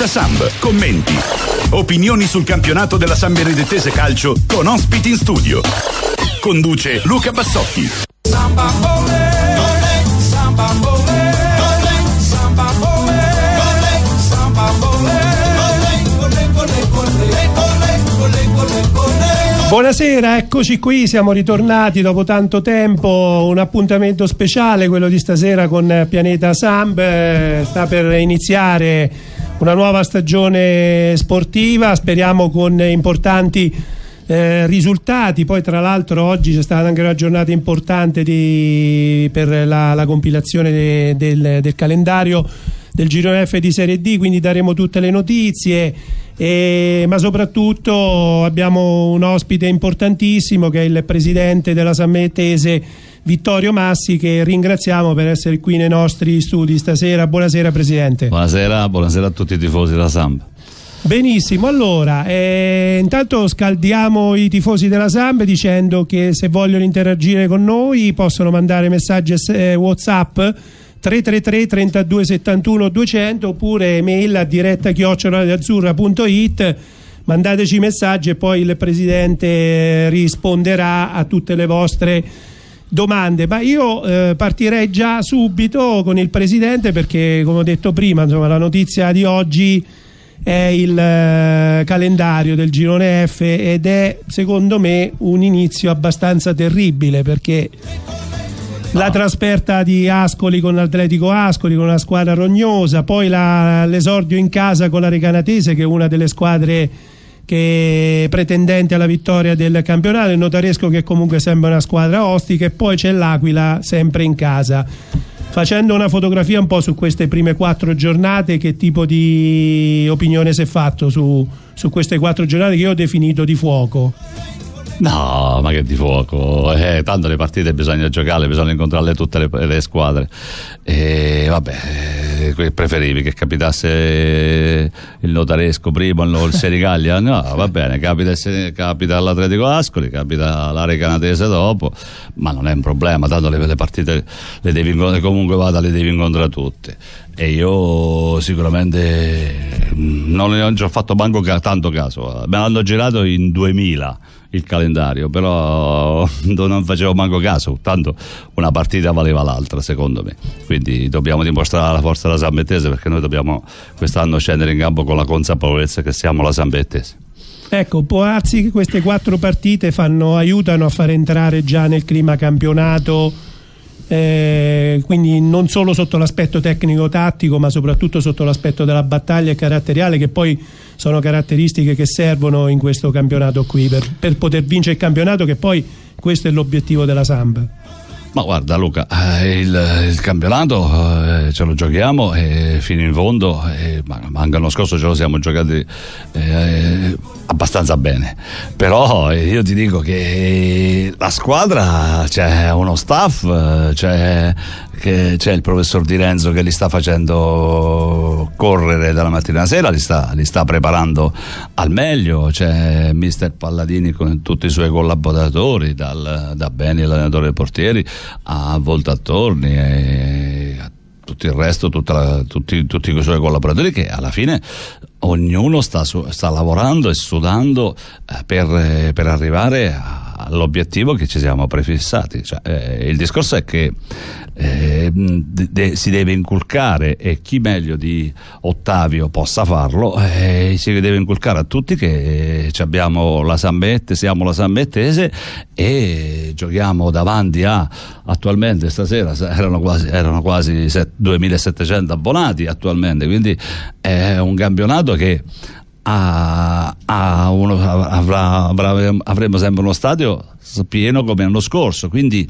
Insulta Samb, commenti, opinioni sul campionato della San Benedettese Calcio con ospiti in studio. Conduce Luca Bassotti. Samba Buonasera, eccoci qui, siamo ritornati dopo tanto tempo, un appuntamento speciale quello di stasera con Pianeta Samb, sta per iniziare una nuova stagione sportiva, speriamo con importanti eh, risultati. Poi, tra l'altro, oggi c'è stata anche una giornata importante di, per la, la compilazione de, del, del, calendario del girone F di Serie D, quindi daremo tutte le notizie. E, ma soprattutto abbiamo un ospite importantissimo che è il presidente della Sammettese Vittorio Massi che ringraziamo per essere qui nei nostri studi stasera. Buonasera Presidente. Buonasera, buonasera a tutti i tifosi della Samba. Benissimo, allora eh, intanto scaldiamo i tifosi della Samp dicendo che se vogliono interagire con noi possono mandare messaggi eh, Whatsapp 333 32 71 200 oppure mail a diretta chioccioladiazzurra.it mandateci messaggi e poi il Presidente risponderà a tutte le vostre domande domande, ma io eh, partirei già subito con il Presidente perché come ho detto prima insomma, la notizia di oggi è il eh, calendario del girone F ed è secondo me un inizio abbastanza terribile perché la trasferta di Ascoli con l'Atletico Ascoli con una squadra rognosa, poi l'esordio in casa con la Recanatese che è una delle squadre che è pretendente alla vittoria del campionato, il Notaresco che comunque sembra una squadra ostica e poi c'è l'Aquila sempre in casa. Facendo una fotografia un po' su queste prime quattro giornate, che tipo di opinione si è fatto su, su queste quattro giornate che io ho definito di fuoco? No, ma che di fuoco. Eh, tanto le partite bisogna giocarle, bisogna incontrarle tutte le, le squadre. E vabbè, eh, eh, preferivi che capitasse il notaresco prima, il Serigaglia? No, va bene, capita, capita all'Atletico Ascoli, capita l'area canadese dopo, ma non è un problema, tanto le, le partite le devi, comunque vada le devi incontrare tutte e io sicuramente mm, non ne ho già fatto manco tanto caso me l'hanno girato in 2000 il calendario, però non facevo manco caso, tanto una partita valeva l'altra secondo me, quindi dobbiamo dimostrare la forza della Sambettese perché noi dobbiamo quest'anno scendere in campo con la consapevolezza che siamo la Sambettese. Ecco, può darsi che queste quattro partite fanno, aiutano a far entrare già nel clima campionato eh, quindi non solo sotto l'aspetto tecnico-tattico ma soprattutto sotto l'aspetto della battaglia caratteriale che poi sono caratteristiche che servono in questo campionato qui per, per poter vincere il campionato che poi questo è l'obiettivo della Samba. Ma guarda Luca, eh, il, il campionato eh, ce lo giochiamo eh, fino in fondo, eh, anche l'anno scorso ce lo siamo giocati eh, abbastanza bene, però eh, io ti dico che la squadra c'è uno staff, c'è che c'è il professor Di Renzo che li sta facendo correre dalla mattina alla sera, li sta, li sta preparando al meglio, c'è mister Palladini con tutti i suoi collaboratori, dal, da Beni l'allenatore portieri a Voltattorni e a tutto il resto, la, tutti, tutti, i suoi collaboratori che alla fine ognuno sta, sta lavorando e sudando eh, per, per arrivare a l'obiettivo che ci siamo prefissati. Cioè, eh, il discorso è che eh, de- de- si deve inculcare e chi meglio di Ottavio possa farlo, eh, si deve inculcare a tutti che eh, abbiamo la Sambette, siamo la Sambettese e giochiamo davanti a attualmente stasera erano quasi, erano quasi set- 2700 abbonati attualmente, quindi è un campionato che a, a uno, avrà, avrà, avremo sempre uno stadio pieno come l'anno scorso. Quindi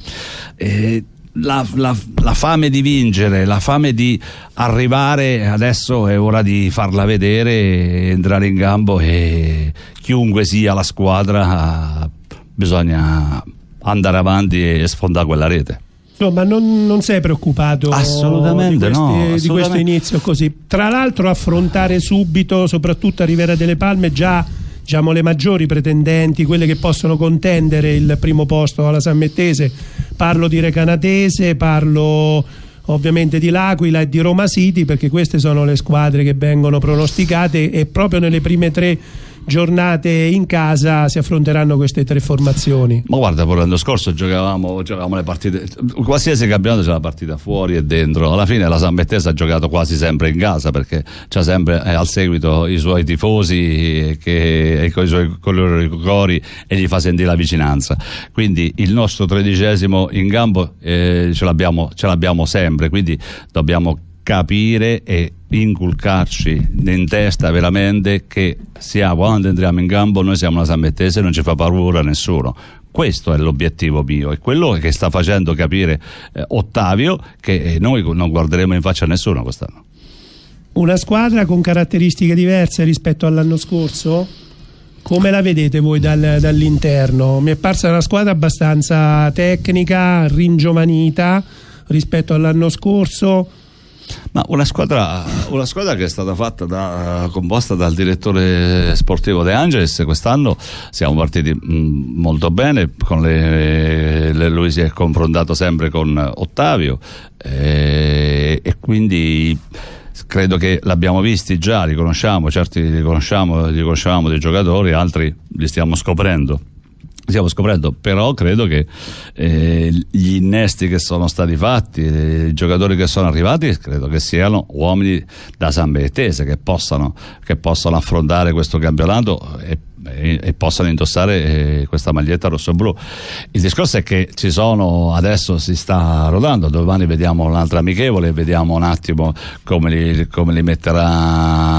eh, la, la, la, fame di vincere, la fame di arrivare, adesso è ora di farla vedere, entrare in gambo e chiunque sia la squadra bisogna andare avanti e sfondare quella rete. No, ma non, non sei preoccupato assolutamente di, questi, no, assolutamente. di questo inizio così. Tra l'altro affrontare subito, soprattutto a Rivera delle Palme, già diciamo, le maggiori pretendenti, quelle che possono contendere il primo posto alla San Mettese. Parlo di Recanatese, parlo ovviamente di L'Aquila e di Roma City perché queste sono le squadre che vengono pronosticate e proprio nelle prime tre giornate in casa si affronteranno queste tre formazioni? Ma guarda, pure l'anno scorso giocavamo, giocavamo, le partite, qualsiasi campionato c'è una partita fuori e dentro, alla fine la San Bettese ha giocato quasi sempre in casa perché c'ha sempre eh, al seguito i suoi tifosi eh, che, e eh, con i suoi colori e gli fa sentire la vicinanza. Quindi il nostro tredicesimo in gambo eh, ce l'abbiamo sempre, quindi dobbiamo capire e inculcarci in testa veramente che siamo, quando entriamo in campo noi siamo una sammettese e non ci fa paura nessuno questo è l'obiettivo mio è quello che sta facendo capire eh, Ottavio che eh, noi non guarderemo in faccia a nessuno quest'anno. Una squadra con caratteristiche diverse rispetto all'anno scorso? Come la vedete voi dal, dall'interno? Mi è parsa una squadra abbastanza tecnica, ringiovanita rispetto all'anno scorso ma una squadra, una squadra, che è stata da, composta dal direttore sportivo De Angelis, quest'anno siamo partiti mm, molto bene, le, le, lui si è confrontato sempre con Ottavio e, eh, e quindi credo che l'abbiamo visti già, li conosciamo, certi li conosciamo, li conosciamo dei giocatori, altri li stiamo scoprendo stiamo scoprendo, però credo che eh, gli innesti che sono stati fatti, i giocatori che sono arrivati, credo che siano uomini da San Tese che possano, che possano affrontare questo campionato e e, e possano indossare eh, questa maglietta rosso-blu. Il discorso è che ci sono, adesso si sta rodando, domani vediamo un'altra amichevole, vediamo un attimo come li, come li metterà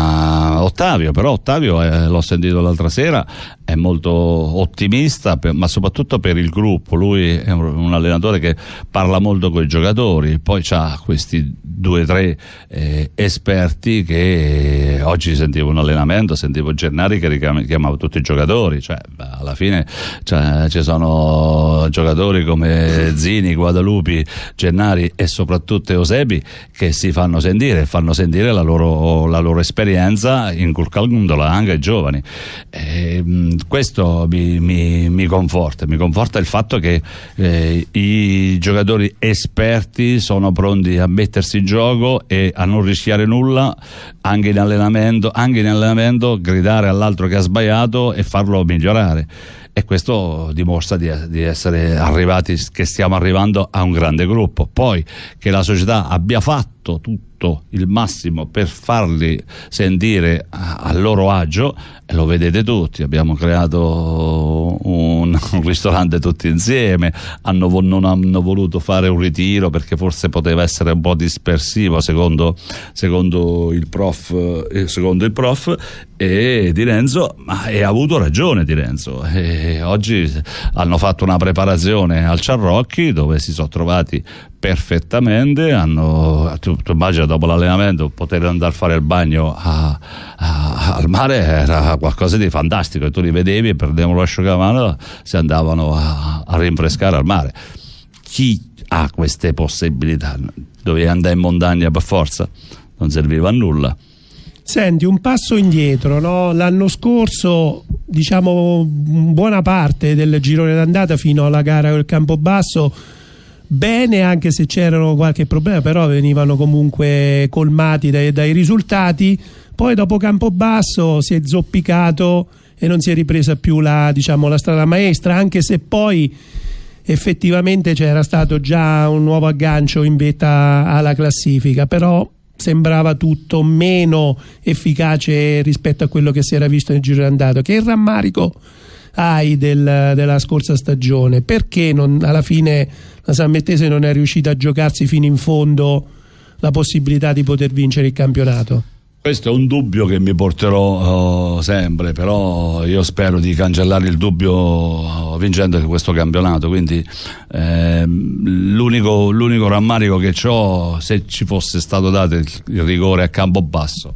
Ottavio, però Ottavio eh, l'ho sentito l'altra sera, è molto ottimista, per, ma soprattutto per il gruppo, lui è un, un allenatore che parla molto con i giocatori, poi ha questi due o tre eh, esperti che eh, oggi sentivo un allenamento, sentivo Gennari che richiamava tutti i giocatori, cioè, alla fine cioè, ci sono giocatori come Zini, Guadalupi, Gennari e soprattutto Eusebi che si fanno sentire, fanno sentire la loro, la loro esperienza inculcandola anche ai giovani. E, eh, mm, questo mi, mi, mi, conforta, mi conforta il fatto che eh, i giocatori esperti sono pronti a mettersi in gioco e a non rischiare nulla anche in allenamento, anche in allenamento gridare all'altro che ha sbagliato e farlo migliorare e questo dimostra di, di, essere arrivati, che stiamo arrivando a un grande gruppo. Poi che la società abbia fatto tutto fatto il massimo per farli sentire a loro agio e lo vedete tutti, abbiamo creato un, un ristorante tutti insieme, hanno, non hanno voluto fare un ritiro perché forse poteva essere un po' dispersivo secondo, secondo, il, prof, eh, secondo il prof e Di Renzo e ha avuto ragione Di Renzo e oggi hanno fatto una preparazione al Ciarrocchi dove si sono trovati perfettamente hanno tu, tu immagini dopo l'allenamento poter andare a fare il bagno a, a, al mare era qualcosa di fantastico e tu li vedevi e prendevano l'asciugamano si andavano a, a rinfrescare al mare chi ha queste possibilità dovevi andare in montagna per forza non serviva a nulla Senti, un passo indietro, no? l'anno scorso diciamo buona parte del girone d'andata fino alla gara del Campobasso bene anche se c'erano qualche problema però venivano comunque colmati dai, dai risultati poi dopo Campobasso si è zoppicato e non si è ripresa più la, diciamo, la strada maestra anche se poi effettivamente c'era stato già un nuovo aggancio in vetta alla classifica però sembrava tutto meno efficace rispetto a quello che si era visto nel giro andato. Che rammarico hai del, della scorsa stagione? Perché non, alla fine la San Mettese non è riuscita a giocarsi fino in fondo la possibilità di poter vincere il campionato? Questo è un dubbio che mi porterò uh, sempre, però io spero di cancellare il dubbio uh, vincendo questo campionato, quindi eh, l'unico, l'unico rammarico che ho se ci fosse stato dato il rigore a campo basso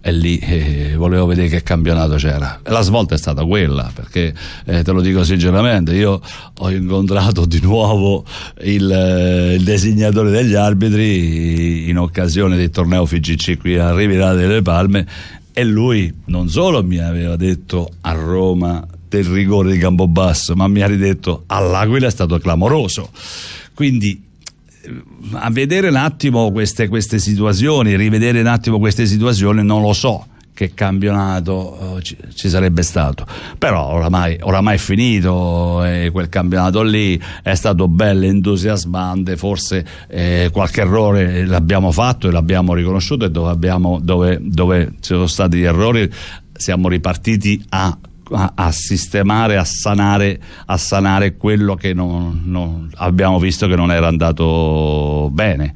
e lì eh, volevo vedere che campionato c'era. E la svolta è stata quella, perché eh, te lo dico sinceramente, io ho incontrato di nuovo il, eh, il designatore degli arbitri in occasione del torneo FGC qui a Rivera delle Palme e lui non solo mi aveva detto a Roma del rigore di Campobasso, ma mi ha ridetto all'Aquila è stato clamoroso. Quindi a vedere un attimo queste, queste situazioni, rivedere un attimo queste situazioni, non lo so che campionato eh, ci, ci sarebbe stato però oramai, oramai è finito eh, quel campionato lì è stato bello, entusiasmante forse eh, qualche errore l'abbiamo fatto e l'abbiamo riconosciuto e dove, abbiamo, dove, dove ci sono stati gli errori siamo ripartiti a a, a sistemare, a sanare, a sanare quello che non, non abbiamo visto che non era andato bene.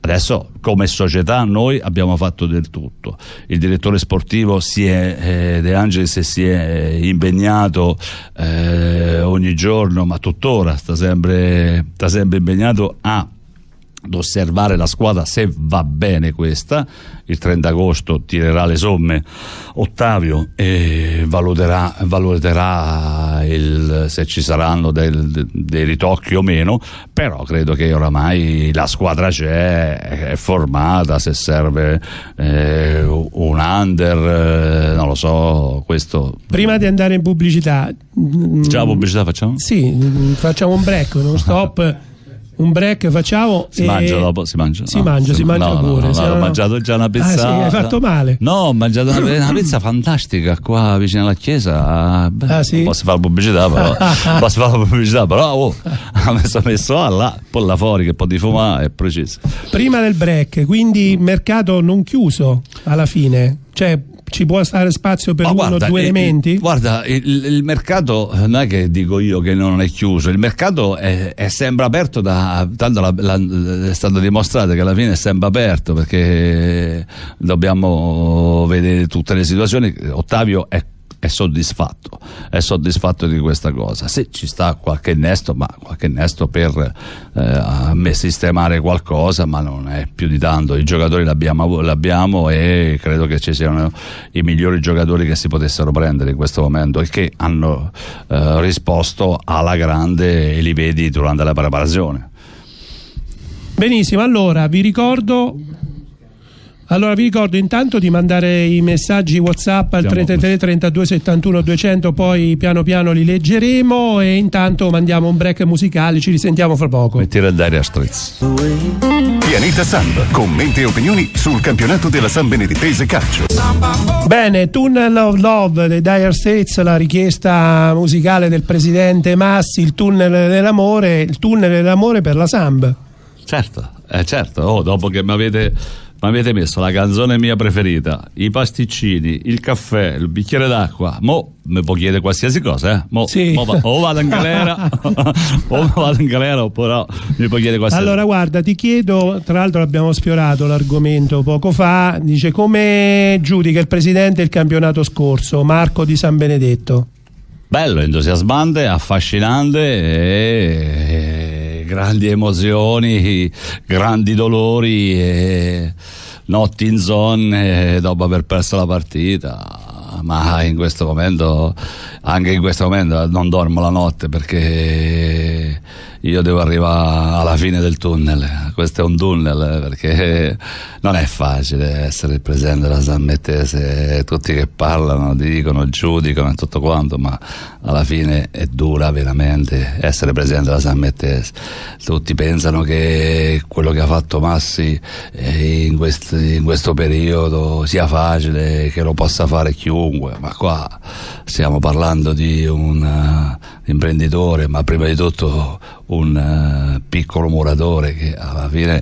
Adesso come società noi abbiamo fatto del tutto. Il direttore sportivo è, eh, De Angelis si è impegnato eh, ogni giorno, ma tuttora sta sempre, sta sempre impegnato a ad osservare la squadra se va bene questa. Il 30 agosto tirerà le somme Ottavio e valuterà, valuterà il, se ci saranno del, dei ritocchi o meno, però credo che oramai la squadra c'è, è formata, se serve eh, un under, eh, non lo so, questo... Prima di andare in pubblicità... Già mm, pubblicità facciamo? Sì, mm, facciamo un break, uno stop. un break, facciamo. Si mangia dopo? Si mangia, si no, mangia, si, si mangia no, pure. No, no, ho mangiato già una pizza. Ah, sì, hai fatto male. No, ho mangiato una, una pizza fantastica qua vicino alla chiesa. Beh, ah, sì? Posso fare pubblicità, però. posso fare pubblicità, però. Oh, ha messo, messo là, poi là fuori che può di fumare, è preciso. Prima del break, quindi mercato non chiuso alla fine. Cioè, ci può stare spazio per Ma uno o due eh, elementi? Eh, guarda, il, il, mercato eh, non è che dico io che non è chiuso, il mercato è, è sembra aperto da tanto la, la, è stato dimostrato che alla fine sembra aperto perché eh, dobbiamo vedere tutte le situazioni. Ottavio è è soddisfatto, è soddisfatto di questa cosa. Sì, ci sta qualche innesto, ma qualche innesto per eh, sistemare qualcosa, ma non è più di tanto. I giocatori l'abbiamo, l'abbiamo, e credo che ci siano i migliori giocatori che si potessero prendere in questo momento e che hanno eh, risposto alla grande e li vedi durante la preparazione. Benissimo, allora vi ricordo allora vi ricordo intanto di mandare i messaggi Whatsapp al 333 32 71 200, poi piano piano li leggeremo e intanto mandiamo un break musicale, ci risentiamo fra poco. Mettere andare a Strez. Pianeta Samba, commenti e opinioni sul campionato della San Benedettese Calcio. Bene, Tunnel of Love dei Dire Straits, la richiesta musicale del presidente Massi, il tunnel dell'amore, il tunnel dell'amore per la Samba. Certo, eh certo, oh, dopo che mi avete ma avete messo la canzone mia preferita, i pasticcini, il caffè, il bicchiere d'acqua. Mo mi può chiedere qualsiasi cosa, eh? Mo, sì. mo va, o vado in galera, o vado in galera, oppure no, mi può chiedere qualsiasi cosa. Allora, guarda, ti chiedo, tra l'altro abbiamo sfiorato l'argomento poco fa, dice come giudica il presidente il campionato scorso, Marco di San Benedetto? Bello, entusiasmante, affascinante e grandi emozioni, grandi dolori e notti in zone dopo aver perso la partita ma in questo momento anche in questo momento non dormo la notte perché io devo arrivare alla fine del tunnel. Questo è un tunnel eh, perché non è facile essere il presidente della San Mettese, tutti che parlano, dicono, giudicano e tutto quanto, ma alla fine è dura veramente essere presidente della San Mettese. Tutti pensano che quello che ha fatto Massi eh, in, questi, in questo periodo sia facile, che lo possa fare chiunque, ma qua stiamo parlando di un eh, imprenditore, ma prima di tutto un eh, piccolo muratore che alla fine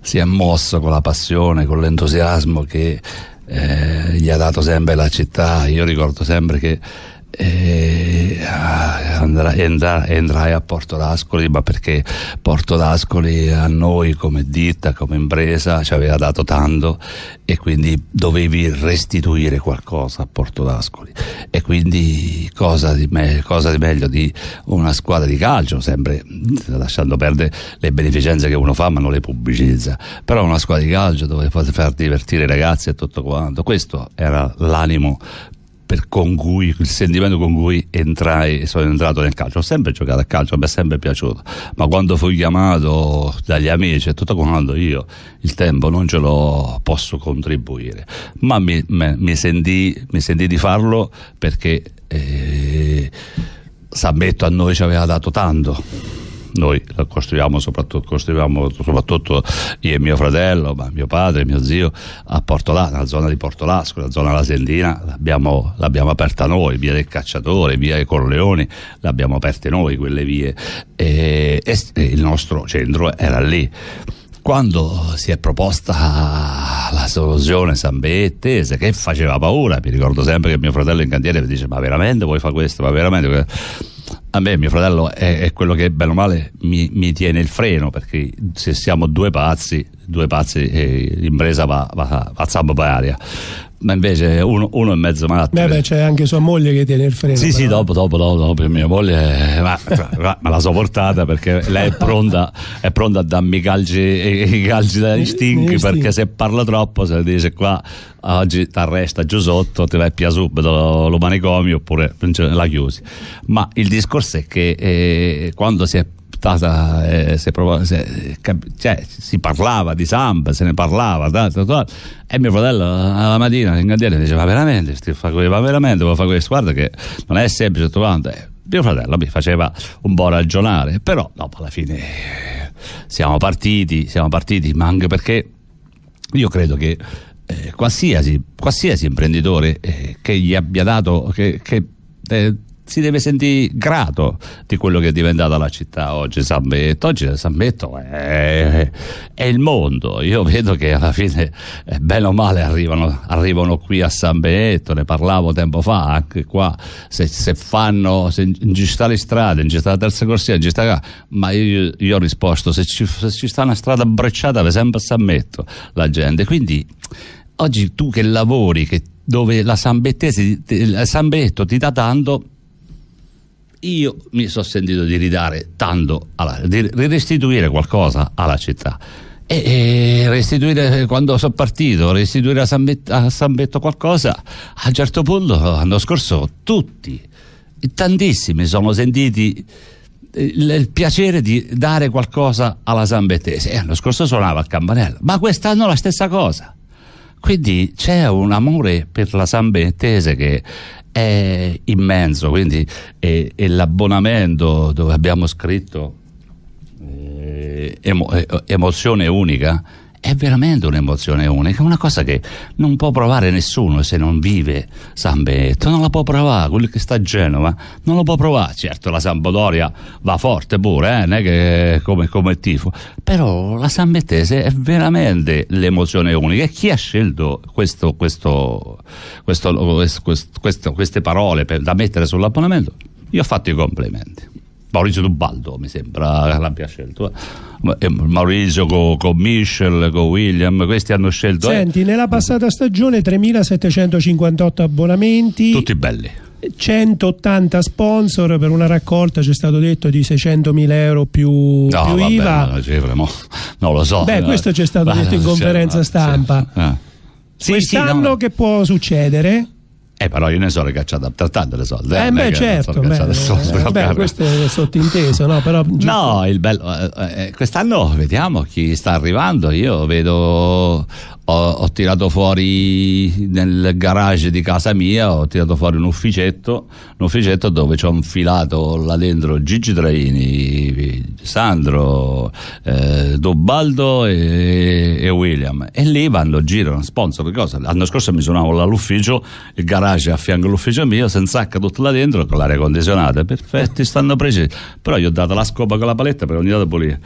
si è mosso con la passione, con l'entusiasmo che eh, gli ha dato sempre la città. Io ricordo sempre che e eh, andrai, andrai a Porto d'Ascoli, ma perché Porto d'Ascoli a noi come ditta, come impresa ci aveva dato tanto e quindi dovevi restituire qualcosa a Porto d'Ascoli. E quindi cosa di, me, cosa di meglio di una squadra di calcio, sempre lasciando perdere le beneficenze che uno fa ma non le pubblicizza, però una squadra di calcio dove far divertire i ragazzi e tutto quanto. Questo era l'animo per, con cui, il sentimento con cui entrai, sono entrato nel calcio. Ho sempre giocato a calcio, mi è sempre piaciuto, ma quando fui chiamato dagli amici e tutto quanto, io il tempo non ce lo posso contribuire, ma mi, me, mi, sentì, mi sentì, di farlo perché eh, Sabetto a noi ci aveva dato tanto noi la costruiamo soprattutto, costruiamo soprattutto io e mio fratello, ma mio padre, mio zio, a Portolà, nella zona di Portolasco, la zona lasendina, l'abbiamo, l'abbiamo aperta noi, via del Cacciatore, via dei Corleoni, l'abbiamo aperte noi quelle vie e, e il nostro centro era lì quando si è proposta la soluzione Sambettese che faceva paura, mi ricordo sempre che mio fratello in cantiere mi dice ma veramente vuoi fare questo, ma veramente a me mio fratello è, è quello che bene o male mi, mi, tiene il freno perché se siamo due pazzi due pazzi eh, l'impresa va, va, va a zampa per aria ma invece uno, uno e mezzo matto. Beh, beh, c'è anche sua moglie che tiene il freno. Sì, però. sì, dopo, dopo, dopo, dopo mia moglie, ma, ma, ma la so portata perché lei è pronta, è pronta a darmi i calci, i calci dagli stinchi perché se parla troppo, se dice qua oggi ti arresta giù sotto, ti vai più subito lo manicomio oppure la chiusi. Ma il discorso è che eh, quando si è stata, eh, si, prov- si, cioè, si, parlava di samba, se ne parlava, da, da, da. e mio fratello eh, alla mattina in cantiere diceva veramente, ma veramente vuoi fare questo, guarda che non è semplice, trovando. Eh, mio fratello mi faceva un po' ragionare, però dopo alla fine eh, siamo partiti, siamo partiti, ma anche perché io credo che eh, qualsiasi, qualsiasi, imprenditore eh, che gli abbia dato, che, che eh, si deve sentire grato di quello che è diventata la città oggi San Benedetto oggi San Benedetto è, è, il mondo io vedo che alla fine eh, bene o male arrivano, arrivano qui a San Benedetto ne parlavo tempo fa anche qua se, se fanno se in città le strade in città la terza corsia in città ma io, io, ho risposto se ci, se ci sta una strada brecciata per sempre a San Benedetto la gente quindi oggi tu che lavori che dove la San, Bettesi, la San Benedetto ti dà tanto io mi sono sentito di ridare tanto, alla, di restituire qualcosa alla città. E, e restituire quando sono partito, restituire a San, Bet- a San Betto qualcosa, a un certo punto l'anno scorso tutti, tantissimi sono sentiti eh, il, il, piacere di dare qualcosa alla San Bettese. E l'anno scorso suonava il campanello, ma quest'anno la stessa cosa. Quindi c'è un amore per la San Bettese che è immenso, quindi è, è l'abbonamento dove abbiamo scritto eh, emo, eh, emozione unica è veramente un'emozione unica, una cosa che non può provare nessuno se non vive San Benedetto, non la può provare, quello che sta a Genova non lo può provare, certo la Sampodoria va forte pure, eh, che come, come tifo, però la San Bettese è veramente l'emozione unica e chi ha scelto questo, questo, questo, queste parole per, da mettere sull'abbonamento? Io ho fatto i complimenti. Maurizio Dubaldo mi sembra l'abbia scelto eh. Eh, Maurizio con, con Michel con William questi hanno scelto eh. senti eh. nella passata stagione 3758 abbonamenti tutti belli 180 sponsor per una raccolta c'è stato detto di 600.000 euro più, no, più vabbè, IVA cifra, mo, non lo so beh questo c'è stato detto in conferenza stampa sì, quest'anno sì, no, che può succedere eh, però io ne sono cacciato altrettanto le soldi. Eh, eh, certo, eh, beh, certo. Beh, beh, questo è sottinteso, no? Però, no, il bello. Eh, eh, quest'anno vediamo chi sta arrivando. Io vedo ho, ho tirato fuori nel garage di casa mia, ho tirato fuori un ufficetto, un ufficetto dove ci ho infilato là dentro Gigi Traini, Sandro, eh, Dobaldo e, e, William. E lì vanno, girano, sponsor, cosa? L'anno scorso mi suonavo all'ufficio, il garage a fianco all'ufficio mio, senza sacca tutto là dentro, con l'aria condizionata, perfetti, stanno presi. Però gli ho dato la scopa con la paletta per ogni dato pulire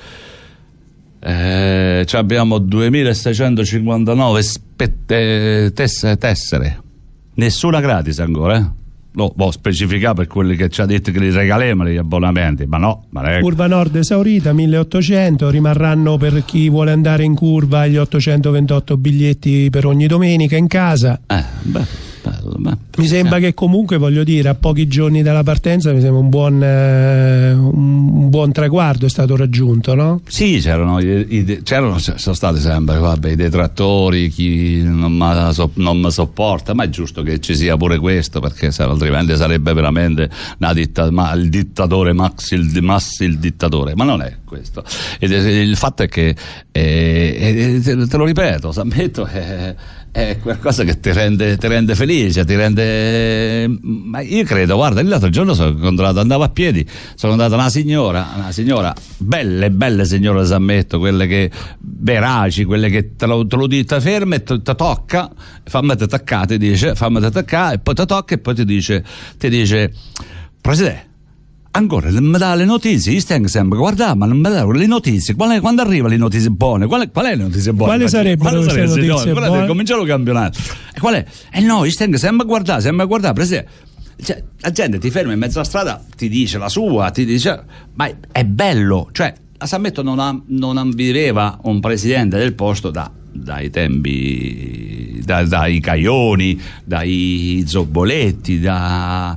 eh, abbiamo 2659 spette, tessere, tessere, nessuna gratis ancora, eh? lo no, specificare per quelli che ci ha detto che li regaliamo gli abbonamenti, ma no. Ma è... Curva nord esaurita, 1800, rimarranno per chi vuole andare in curva gli 828 biglietti per ogni domenica in casa. Eh, beh. Beh, mi sembra eh. che comunque, voglio dire, a pochi giorni dalla partenza mi sembra un buon, eh, un buon traguardo è stato raggiunto, no? Sì, c'erano, sono stati sempre vabbè, i detrattori, chi non mi so, sopporta, ma è giusto che ci sia pure questo, perché altrimenti sarebbe veramente ditta, ma, il dittatore, Max il, Max il dittatore, ma non è questo. Ed, il fatto è che, eh, eh te, lo ripeto, ammetto, è, eh, è qualcosa che ti rende, ti rende felice cioè ti rende... Ma io credo, guarda, l'altro giorno sono incontrato, andavo a piedi, sono andata una signora, una signora, belle, belle signore Sammetto, quelle che veraci, quelle che te lo, te lo dita ferma e ti tocca, fammi attaccare, ti dice, fammi attaccare, e poi ti tocca e poi ti dice, ti dice, presidente, ancora non mi dà le notizie, io sto sempre, guardate, ma non mi dà le notizie, è, quando arriva le notizie buone, qual è, qual è le notizie buone? Quali sarebbero quale le notizie buone? Guardate, buone? cominciare il campionato. E qual è? E eh no, io sto sempre a guardare, sempre a guardare, per esempio, cioè, la gente ti ferma in mezzo alla strada, ti dice la sua, ti dice, ma è bello, cioè, la San non, ha, non ambiveva un presidente del posto da dai tempi, da, dai Caioni, dai Zobboletti, da,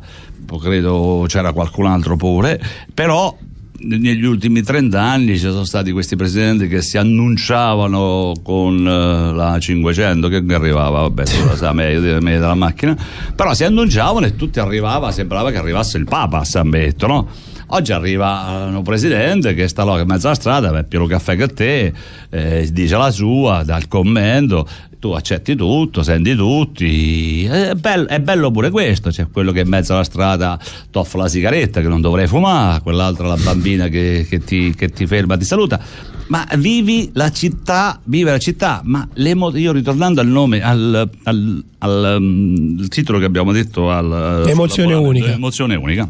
tempo, credo c'era qualcun altro pure, però negli ultimi 30 anni ci sono stati questi presidenti che si annunciavano con eh, la 500 che arrivava, vabbè, tu lo sai, meglio della macchina, però si annunciavano e tutti arrivavano, sembrava che arrivasse il Papa a San Benedetto, no? Oggi arriva un presidente che sta là a mezza strada, beh, più caffè che a te, eh, dice la sua, dal commento, tu accetti tutto, senti tutti, è bello, è bello pure questo, c'è quello che in mezzo alla strada toffa la sigaretta che non dovrei fumare, quell'altra la bambina che, che, ti, che ti ferma, ti saluta, ma vivi la città, vive la città, ma io ritornando al nome, al, al, al, al mm, titolo che abbiamo detto, al, emozione unica. Emozione unica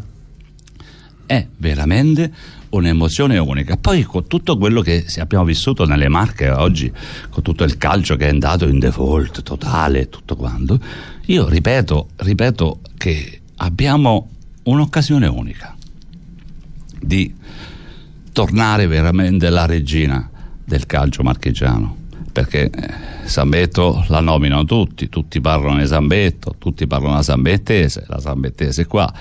è veramente un'emozione unica. Poi con tutto quello che abbiamo vissuto nelle Marche oggi, con tutto il calcio che è andato in default totale, tutto quanto, io ripeto, ripeto che abbiamo un'occasione unica di tornare veramente la regina del calcio marchigiano perché eh, Zambetto la nominano tutti, tutti parlano di Zambetto, tutti parlano la Zambettese, la Zambettese qua,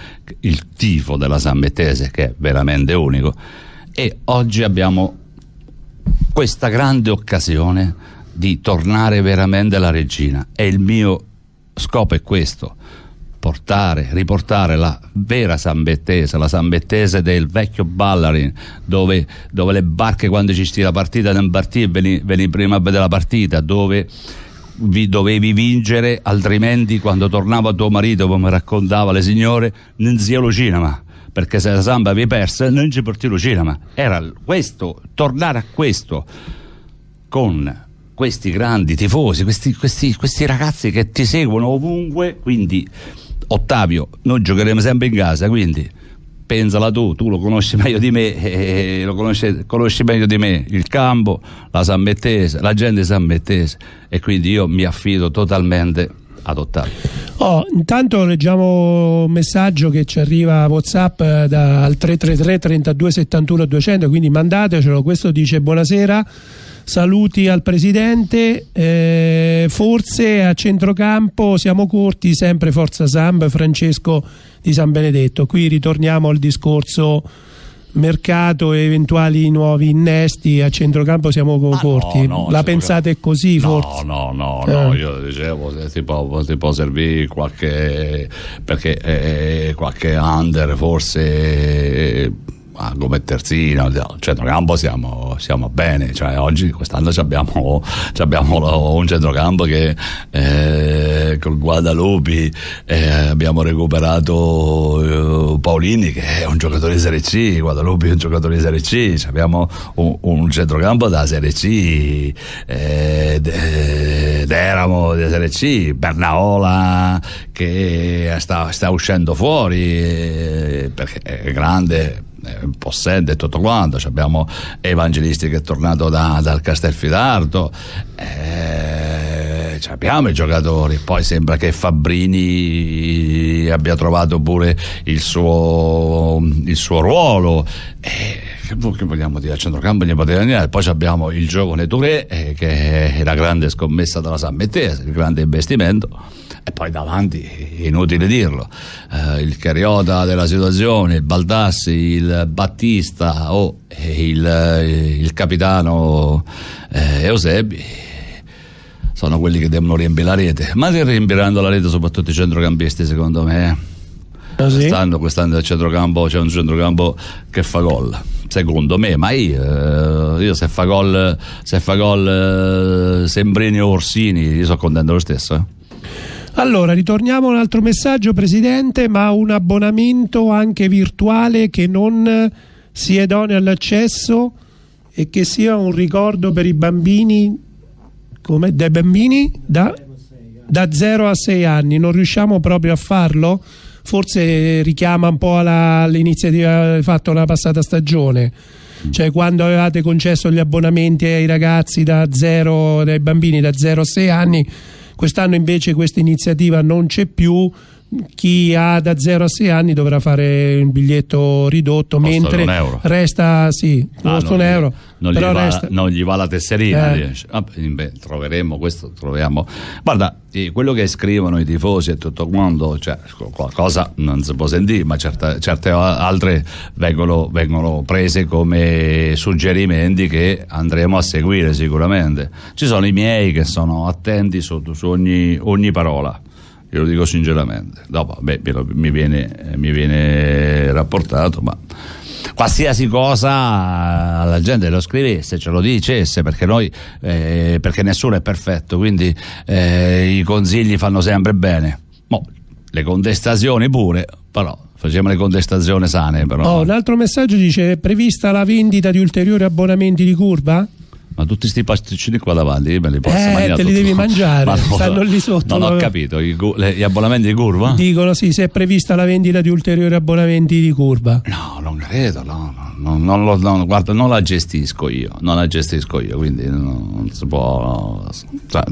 il tifo della Zambettese che è veramente unico e oggi abbiamo questa grande occasione di tornare veramente alla regina e il mio scopo è questo, portare, riportare la vera Sambettese, la Sambettese del vecchio Ballarin, dove, dove le barche quando ci stia la partita non partì veni, veni prima della partita, dove vi dovevi vincere, altrimenti quando tornava tuo marito, come raccontava le signore, non zia lo cinema perché se la samba vi persa, non ci porti lo cinema. Era questo, tornare a questo con questi grandi tifosi, questi, questi, questi ragazzi che ti seguono ovunque, quindi Ottavio, noi giocheremo sempre in casa, quindi pensala tu, tu lo conosci meglio di me, eh, eh lo conosci, conosci, meglio di me, il campo, la Sammettese, la gente Mettese e quindi io mi affido totalmente ad Ottavio. Oh, intanto leggiamo un messaggio che ci arriva Whatsapp dal 333 32 71 200, quindi mandatecelo, questo dice buonasera saluti al Presidente, eh, forse a centrocampo siamo corti, sempre Forza Samb, Francesco di San Benedetto, qui ritorniamo al discorso mercato e eventuali nuovi innesti a centrocampo siamo ah, corti no, no, la pensate così no, forse no no no eh. io dicevo ti può, ti può servire qualche perché eh, qualche under forse ma come terzino, centrocampo siamo, siamo bene, cioè, oggi quest'anno abbiamo, abbiamo, un centrocampo che eh, col Guadalupi eh, abbiamo recuperato eh, Paolini che è un giocatore di Serie C, Guadalupi è un giocatore di Serie C, abbiamo un, un centrocampo da Serie C, eh, Deramo di Serie C, Bernaola che sta, sta uscendo fuori eh, perché è grande eh, Possede tutto quanto, abbiamo Evangelisti che è tornato da, dal Castelfidardo, eh, abbiamo i giocatori, poi sembra che Fabbrini abbia trovato pure il suo, il suo ruolo. Eh, che, che, vogliamo dire a centrocampo gli poteva andare poi abbiamo il giovane Touré eh, che è la grande scommessa della San Mettese il grande investimento e poi davanti inutile dirlo eh, il Cariota della situazione il Baldassi il Battista o oh, il, eh, il, capitano eh, Eusebi sono quelli che devono riempire la rete ma si riempiranno la rete soprattutto i centrocampisti secondo me eh? ah, Quest'anno, quest'anno c'è un centrocampo che fa gol secondo me, ma io, eh, io se fa gol, se fa gol eh, Sembrini o Orsini, io sono contento lo stesso. Eh. Allora, ritorniamo a un altro messaggio, Presidente, ma un abbonamento anche virtuale che non sia idoneo all'accesso e che sia un ricordo per i bambini, come dei bambini da, da 0 a 6 anni. Non riusciamo proprio a farlo? forse richiama un po' all'iniziativa fatta la passata stagione mm. cioè quando avevate concesso gli abbonamenti ai ragazzi da 0 ai bambini da 0 a 6 anni quest'anno invece questa iniziativa non c'è più chi ha da 0 a 6 anni dovrà fare il biglietto ridotto Costa mentre resta sì, ah, non, un euro non gli, va, non gli, va, la tesserina eh. ah, beh, troveremo questo troviamo guarda eh, quello che scrivono i tifosi e tutto quanto cioè, qualcosa non si può sentire ma certe, certe altre vengono, vengono, prese come suggerimenti che andremo a seguire sicuramente ci sono i miei che sono attenti su, su ogni, ogni parola glielo dico sinceramente. Dopo, beh, mi, viene, eh, mi viene rapportato, ma qualsiasi cosa eh, la gente lo scrivesse, ce lo dicesse, perché, noi, eh, perché nessuno è perfetto, quindi eh, i consigli fanno sempre bene. Mo, le contestazioni pure, però facciamo le contestazioni sane. Però. Oh, un altro messaggio dice: è prevista la vendita di ulteriori abbonamenti di curva? ma tutti questi pasticcini qua davanti me li posso eh, mangiare te li devi mangiare ma stanno lì sotto non ho capito gli abbonamenti di curva dicono sì se è prevista la vendita di ulteriori abbonamenti di curva no non credo no, no, non, lo, no guarda non la gestisco io non la gestisco io quindi non si può cioè,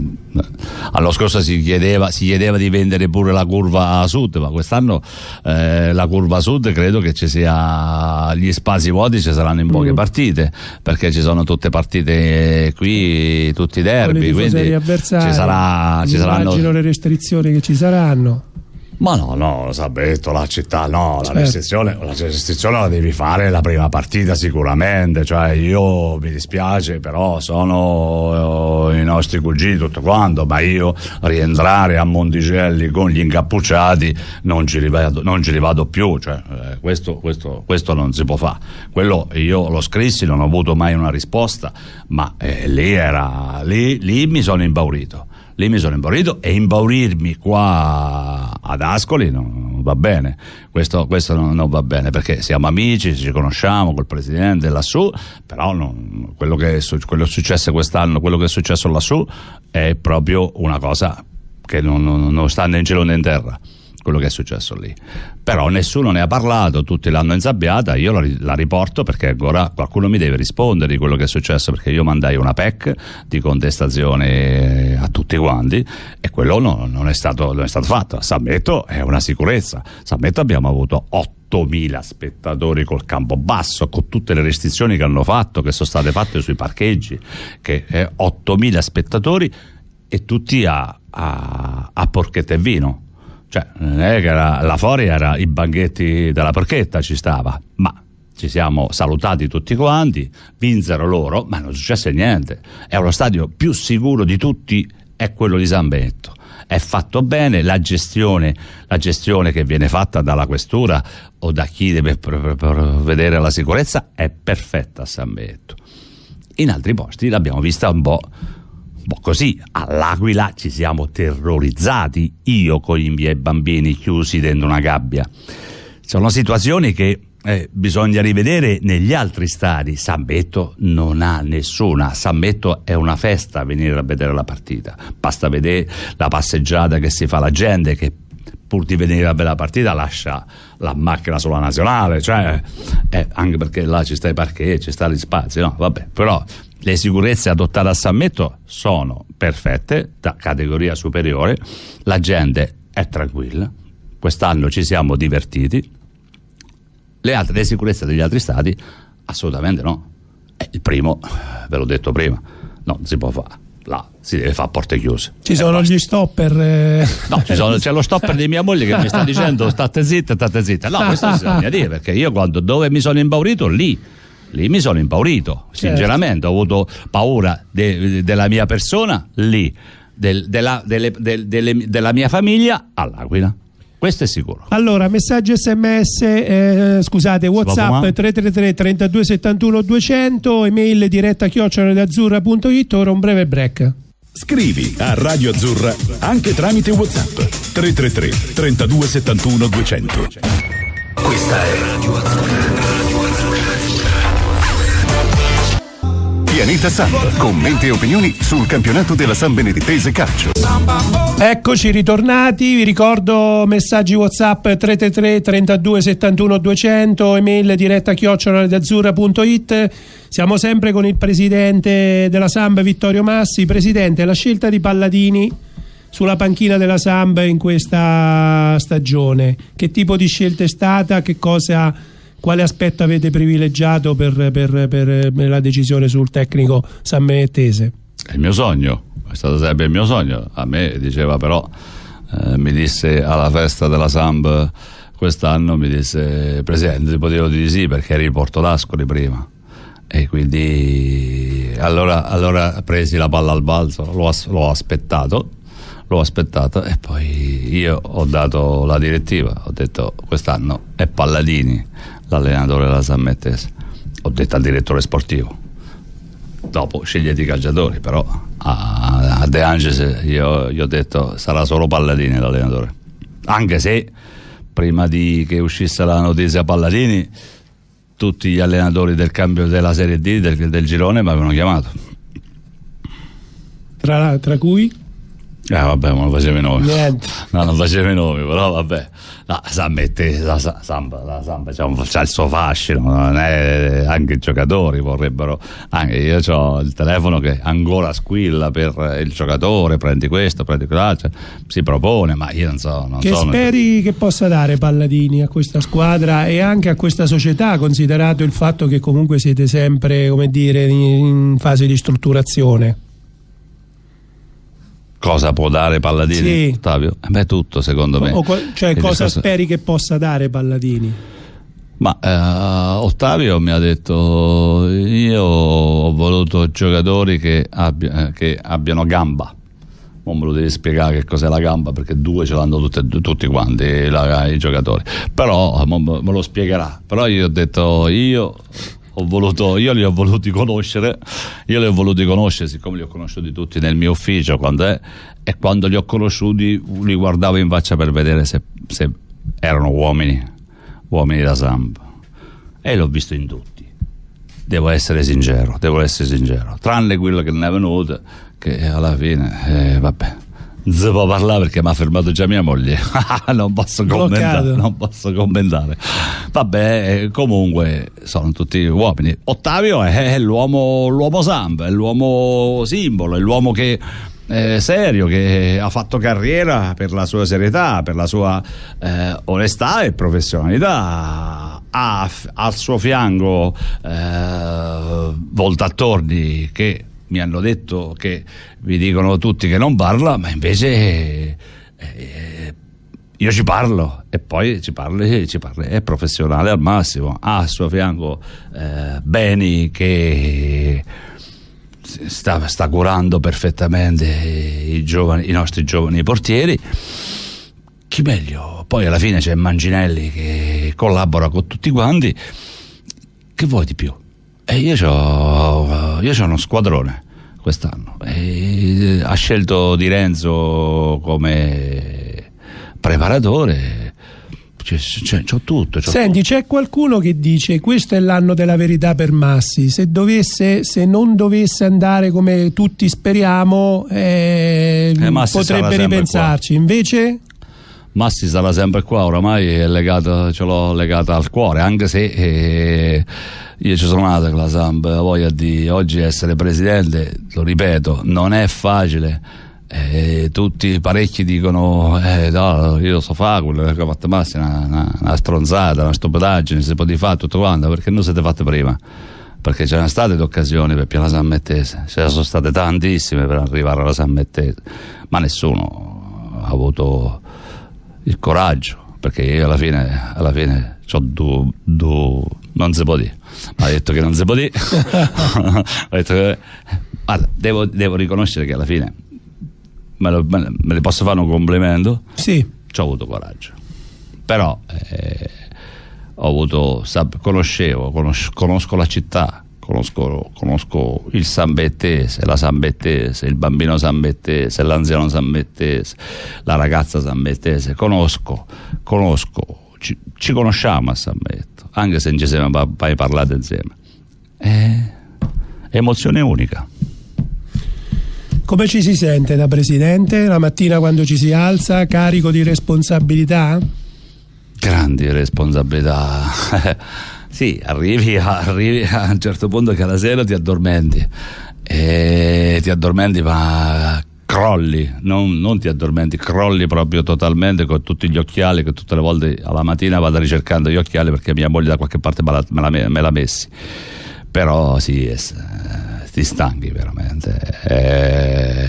allo scorso si chiedeva, si chiedeva, di vendere pure la curva sud ma quest'anno eh, la curva sud credo che ci sia gli spazi vuoti ci saranno in poche mm. partite perché ci sono tutte partite qui tutti i derby, quindi ci, sarà, ci saranno le restrizioni che ci saranno. Ma no, no, lo Sabetto, la città no, certo. la, restrizione, la restrizione la devi fare la prima partita sicuramente, cioè io mi dispiace però sono eh, i nostri cugini tutto quanto, ma io rientrare a Monticelli con gli incappucciati non ci rivado, non ci rivado più, cioè, eh, questo, questo, questo, non si può fare. Quello io lo scrissi, non ho avuto mai una risposta, ma eh, lì, era, lì, lì mi sono impaurito lì mi sono imbaurito e imbaurirmi qua ad Ascoli non va bene, questo, questo non, non, va bene perché siamo amici, ci conosciamo col presidente lassù, però non, quello, che è, quello è successo quest'anno, quello che è successo lassù è proprio una cosa che non, non, non sta né in cielo né in terra quello che è successo lì. Però nessuno ne ha parlato, tutti l'hanno insabbiata, io la, la riporto perché ancora qualcuno mi deve rispondere di quello che è successo perché io mandai una PEC di contestazione eh, a tutti quanti e quello no, non, è stato, non è stato fatto. Sammetto è una sicurezza, Sammetto abbiamo avuto 8 8.000 spettatori col campo basso, con tutte le restrizioni che hanno fatto, che sono state fatte sui parcheggi, che eh, 8.000 spettatori e tutti a, a, a porchetta e vino cioè, non è che era, là fuori era i baghetti della porchetta, ci stava, ma ci siamo salutati tutti quanti, vinsero loro, ma non successe niente. È lo stadio più sicuro di tutti, è quello di San Benetto. È fatto bene la gestione, la gestione che viene fatta dalla questura o da chi deve provvedere alla sicurezza è perfetta a San Benetto. In altri posti l'abbiamo vista un po' po' boh, così, all'Aquila ci siamo terrorizzati, io con i miei bambini chiusi dentro una gabbia. Sono situazioni che eh, bisogna rivedere negli altri stadi. San Betto non ha nessuna. San Betto è una festa venire a vedere la partita. Basta vedere la passeggiata che si fa la gente che pur di venire a bella partita lascia la macchina sulla nazionale, cioè, eh, anche perché là ci sta i parcheggi, ci sta gli spazi, no? Vabbè, però le sicurezze adottate a Sammetto sono perfette, da categoria superiore, la gente è tranquilla, quest'anno ci siamo divertiti, le, altre, le sicurezze degli altri stati assolutamente no. Eh, il primo, ve l'ho detto prima, non si può fare là si deve fare a porte chiuse. Ci eh, sono basta. gli stopper. Eh. No, sono, c'è lo stopper di mia moglie che mi sta dicendo state zitta, state zitta. No, questo bisogna dire perché io quando dove mi sono impaurito, lì lì mi sono impaurito, certo. sinceramente, ho avuto paura de, de, della mia persona lì, del, della, delle, del, delle, della mia famiglia all'Aquila. Questo è sicuro. Allora, messaggio sms, eh, scusate, whatsapp 333 32 71 200, email diretta chioccioladazzurra.it, ora un breve break. Scrivi a Radio Azzurra anche tramite whatsapp 333 32 71 200. Questa è Radio Azzurra. Pianeta Samba. Commenti e opinioni sul campionato della San Benedettese Calcio. Eccoci ritornati, vi ricordo messaggi Whatsapp 333 32 71 200, email diretta chiocciolanerazzurra.it. Siamo sempre con il presidente della Samba Vittorio Massi. Presidente, la scelta di Palladini sulla panchina della Samba in questa stagione, che tipo di scelta è stata, che cosa quale aspetto avete privilegiato per, per, per la decisione sul tecnico sammettese? È il mio sogno, questo ad esempio il mio sogno. A me diceva però, eh, mi disse alla festa della Samb quest'anno, mi disse Presidente, ti potevo dire di sì perché eri il Porto d'Ascoli prima. E quindi allora, allora, presi la palla al balzo, l'ho, l'ho aspettato, l'ho aspettata e poi io ho dato la direttiva, ho detto quest'anno è Palladini l'allenatore della San mettere, ho detto al direttore sportivo, dopo scegliete i calciatori, però a, De Angelis io gli ho detto sarà solo Palladini l'allenatore, anche se prima che uscisse la notizia Palladini tutti gli allenatori del cambio della Serie D, del, del girone, mi avevano chiamato. Tra, tra cui? Eh vabbè, ma non facevi nomi. Niente. No, non facevi nomi, però vabbè. No, Samba, te, la, Samba, la Samba c'ha, un, c'ha il suo fascino, è, eh, anche i giocatori vorrebbero... Anche io ho il telefono che ancora squilla per il giocatore, prendi questo, prendi quell'altro, si propone, ma io non so... Non che so, speri non... che possa dare Palladini a questa squadra e anche a questa società, considerato il fatto che comunque siete sempre, come dire, in fase di strutturazione? cosa può dare Palladini, sì. Ottavio? Eh, beh, tutto secondo me. O, cioè, Il cosa discorso... speri che possa dare Palladini? Ma eh, Ottavio mi ha detto: Io ho voluto giocatori che, abbia, eh, che abbiano gamba. Non me lo devi spiegare che cos'è la gamba perché due ce l'hanno tutte, tutti quanti la, i giocatori. Però me lo spiegherà. Però io ho detto: Io ho voluto, io li ho voluti conoscere, io li ho voluti conoscere, siccome li ho conosciuti tutti nel mio ufficio, quando è, e quando li ho conosciuti li guardavo in faccia per vedere se, se erano uomini, uomini da samba. E l'ho visto in tutti. Devo essere sincero, devo essere sincero. Tranne quello che non è venuto, che alla fine, eh, vabbè non si può parlare perché mi ha fermato già mia moglie. non, posso non, posso commentare, Vabbè, eh, comunque sono tutti uomini. Ottavio è l'uomo, l'uomo samba, è l'uomo simbolo, è l'uomo che eh, serio che ha fatto carriera per la sua serietà, per la sua eh, onestà e professionalità. Ha al suo fianco eh, Voltattorni che mi hanno detto che mi dicono tutti che non parla, ma invece eh, io ci parlo e poi ci parli, ci parli, è professionale al massimo, ha a suo fianco eh, Beni che sta, sta curando perfettamente i, giovani, i nostri giovani portieri chi meglio? Poi alla fine c'è Manginelli che collabora con tutti quanti. Che vuoi di più? E io ho, io ho uno squadrone quest'anno. E eh, ha scelto Di Renzo come preparatore. C'è, c'ho tutto. C'ho Senti, tutto. c'è qualcuno che dice questo è l'anno della verità per Massi. Se, dovesse, se non dovesse andare come tutti speriamo, eh, eh, potrebbe ripensarci. Invece? Massi sarà sempre qua, oramai è legato, ce l'ho legata al cuore, anche se eh, io ci sono nato con la Samp, la voglia di oggi essere presidente, lo ripeto, non è facile. Eh, tutti parecchi dicono eh, no, io lo so fare quello che ha fatto Massi una, una, una, stronzata una stupidaggine, si può di fare tutto quanto perché non siete fatte prima perché c'erano state le occasioni per Piana San Mettese, ce ne sono state tantissime per arrivare alla San Mettese, ma nessuno ha avuto il coraggio, perché io alla fine, alla fine ho due, du... non si può dire, ma ha detto che non si può dire, ho detto che, guarda, devo, devo, riconoscere che alla fine me, lo, me, ne posso fare un complimento, sì. ci ho avuto coraggio, però eh, ho avuto, sab, conoscevo, conosco, conosco la città, conosco, conosco il sambettese, la sambettese, il bambino sambettese, l'anziano sambettese, la ragazza sambettese, conosco, conosco, ci, ci conosciamo a Sambetto, anche se non ci siamo mai parlati insieme. È emozione unica. Come ci si sente da presidente la mattina quando ci si alza, carico di responsabilità? Grandi responsabilità. Sì, arrivi a, arrivi a un certo punto che alla sera ti addormenti. E ti addormenti ma crolli, non, non, ti addormenti, crolli proprio totalmente con tutti gli occhiali che tutte le volte alla mattina vado ricercando gli occhiali perché mia moglie da qualche parte me l'ha, me la, me la messi. Però sì, es, eh, ti stanchi veramente, e, eh,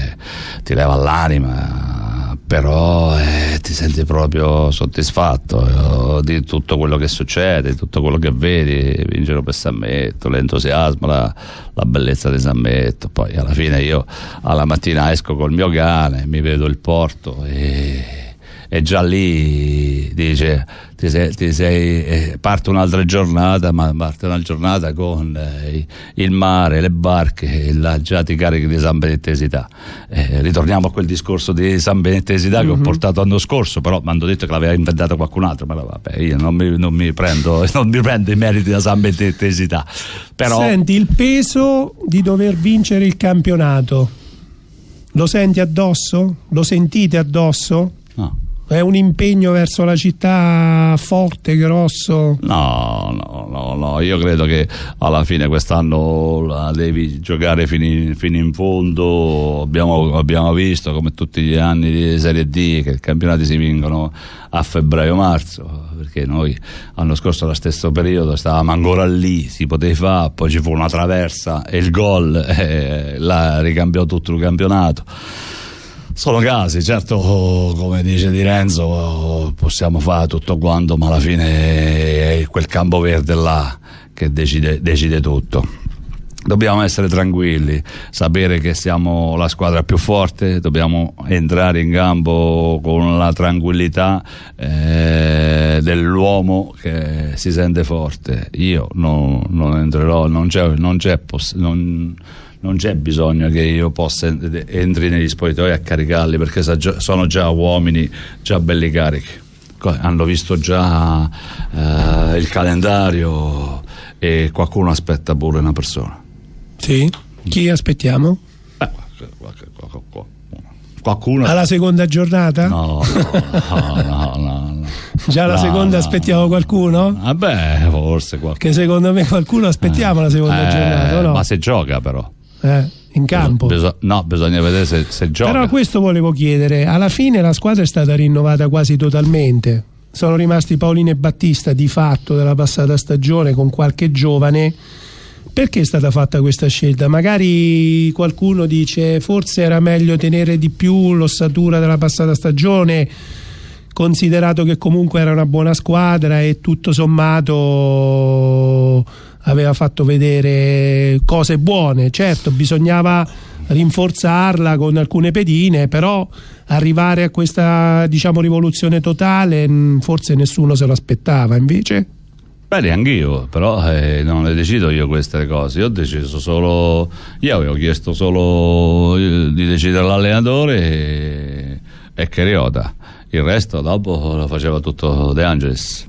ti leva l'anima però eh, ti senti proprio soddisfatto eh, di tutto quello che succede, di tutto quello che vedi vincere per Sammetto, l'entusiasmo, la, la, bellezza di Sammetto. Poi alla fine io alla mattina esco col mio cane, mi vedo il porto e e già lì dice ti sei, ti sei, eh, parte un'altra giornata ma parte una giornata con eh, il mare, le barche e là già ti carichi di San Benettesità eh, ritorniamo a quel discorso di San Benettesità mm-hmm. che ho mhm. portato l'anno scorso però mi hanno detto che l'aveva inventato qualcun altro ma vabbè io non mi, non mi, prendo, non mi prendo, i meriti da San Benettesità però... senti il peso di dover vincere il campionato lo senti addosso? lo sentite addosso? no è un impegno verso la città forte, grosso? No, no, no, no. io credo che alla fine quest'anno la devi giocare fino in, fino in fondo. Abbiamo, abbiamo, visto come tutti gli anni di Serie D che i campionati si vincono a febbraio-marzo, perché noi l'anno scorso allo stesso periodo stavamo ancora lì, si poteva poi ci fu una traversa e il gol, eh, là ricambiò tutto il campionato. Sono casi, certo, come dice Di Renzo, possiamo fare tutto quanto, ma alla fine è quel campo verde là che decide, decide tutto dobbiamo essere tranquilli, sapere che siamo la squadra più forte, dobbiamo entrare in campo con la tranquillità eh, dell'uomo che si sente forte. Io no, non entrerò, non c'è, non c'è possibilità non c'è bisogno che io possa entri negli spogliatoi a caricarli perché sono già uomini già belli carichi hanno visto già eh, il calendario e qualcuno aspetta pure una persona sì chi aspettiamo? Eh, qualcuno alla seconda giornata? no no no, no, no. già alla no, seconda aspettiamo qualcuno? vabbè ah, forse qualcuno che secondo me qualcuno aspettiamo alla eh, seconda giornata ma se gioca però eh, in campo. Bis- no, bisogna vedere se, se gioca. Però questo volevo chiedere, alla fine la squadra è stata rinnovata quasi totalmente. Sono rimasti Paolino e Battista di fatto della passata stagione con qualche giovane. Perché è stata fatta questa scelta? Magari qualcuno dice forse era meglio tenere di più l'ossatura della passata stagione considerato che comunque era una buona squadra e tutto sommato aveva fatto vedere cose buone, certo bisognava rinforzarla con alcune pedine, però arrivare a questa diciamo, rivoluzione totale mm, forse nessuno se l'aspettava invece. Beh, neanche io, però eh, non le decido io queste cose, io ho deciso solo, io avevo chiesto solo eh, di decidere l'allenatore e, Cariota, il resto dopo lo faceva tutto De Angelis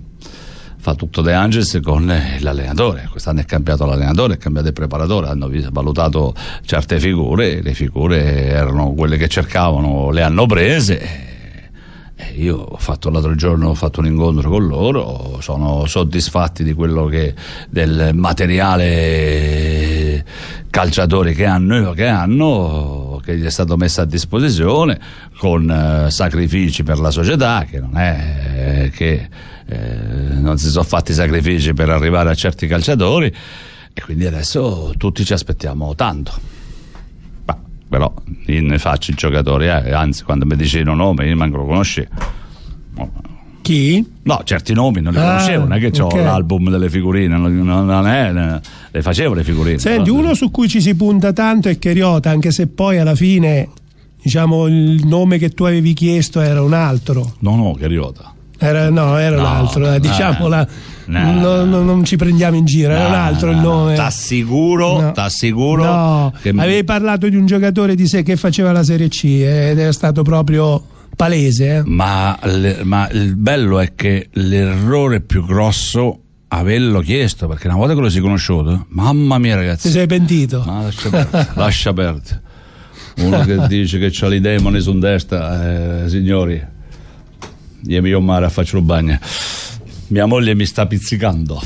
fa tutto De Angelis con eh, l'allenatore. Quest'anno è cambiato l'allenatore, è cambiato il preparatore, hanno valutato certe figure, le figure erano quelle che cercavano, le hanno prese. E io ho fatto l'altro giorno ho fatto un incontro con loro, sono soddisfatti di quello che del materiale calciatore che hanno, che hanno che gli è stato messo a disposizione con eh, sacrifici per la società, che non è eh, eh non si sono fatti sacrifici per arrivare a certi calciatori e quindi adesso tutti ci aspettiamo tanto. Ma, però io ne faccio il giocatore, eh, anzi quando mi dice il nome io manco lo conoscevo. Chi? No, certi nomi non li ah, conoscevo, non è che ho okay. l'album delle figurine, non, non è, eh, le facevo le figurine. Senti, uno su cui ci si punta tanto è Cheriota, anche se poi alla fine diciamo il nome che tu avevi chiesto era un altro. No, no, Cheriota. Era, no, era no, un altro, eh, diciamola. No, no, no, non ci prendiamo in giro, era un altro il nome. T'assicuro, t'assicuro. Mi... Avevi parlato di un giocatore di sé che faceva la Serie C eh, ed era stato proprio palese. Eh? Ma, le, ma il bello è che l'errore più grosso averlo chiesto perché una volta che lo si è conosciuto mamma mia ragazzi ti sei pentito lascia perdere, uno che dice che c'ha i demoni su destra eh, signori io mi mare a faccio bagno mia moglie mi sta pizzicando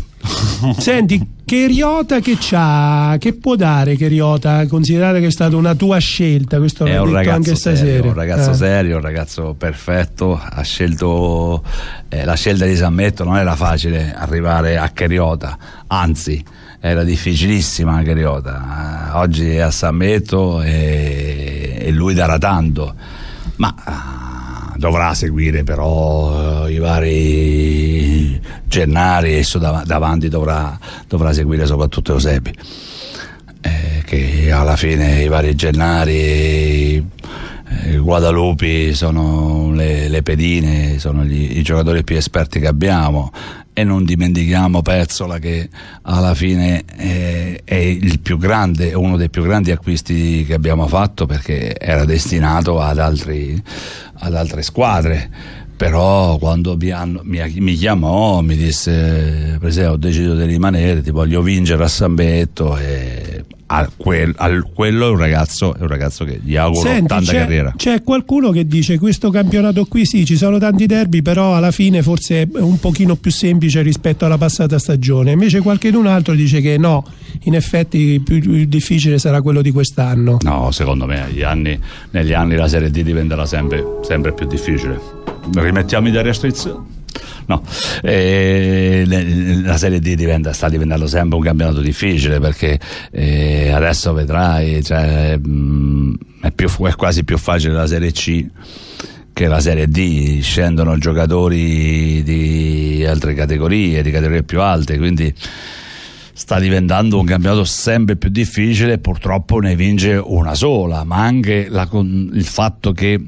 Senti, Cheriota che c'ha? Che può dare Cheriota? Considerate che è stata una tua scelta, questo è l'ho detto anche stasera. Serio, un ragazzo eh. serio, un ragazzo perfetto, ha scelto eh, la scelta di San Metto, non era facile arrivare a Cheriota, anzi era difficilissima la Cheriota. Eh, oggi è a San Metto e, e lui darà tanto, ma eh, dovrà seguire però eh, i vari Gennari e dav- davanti dovrà, dovrà, seguire soprattutto Eusebi eh, che alla fine i vari Gennari eh, Guadalupi sono le, le pedine sono gli, i giocatori più esperti che abbiamo e non dimentichiamo Pezzola che alla fine è, eh, è, il più grande, uno dei più grandi acquisti che abbiamo fatto perché era destinato ad, altri, ad altre squadre però quando mi, hanno, mi, mi, chiamò mi disse Presidente ho deciso di rimanere ti voglio vincere a San Betto e a quel, a quello è un, ragazzo, è un ragazzo che gli auguro Senti, tanta c'è, carriera c'è qualcuno che dice questo campionato qui sì ci sono tanti derby però alla fine forse è un pochino più semplice rispetto alla passata stagione invece qualcun altro dice che no in effetti più, più difficile sarà quello di quest'anno no secondo me anni, negli anni la Serie D diventerà sempre, sempre più difficile rimettiamo le restrizioni. No, eh, la Serie D diventa, sta diventando sempre un campionato difficile perché eh, adesso vedrai, cioè, mh, mm, è, più, è quasi più facile la Serie C che la Serie D scendono giocatori di altre categorie, di categorie più alte, quindi sta diventando un campionato sempre più difficile, purtroppo ne vince una sola, ma anche la, il fatto che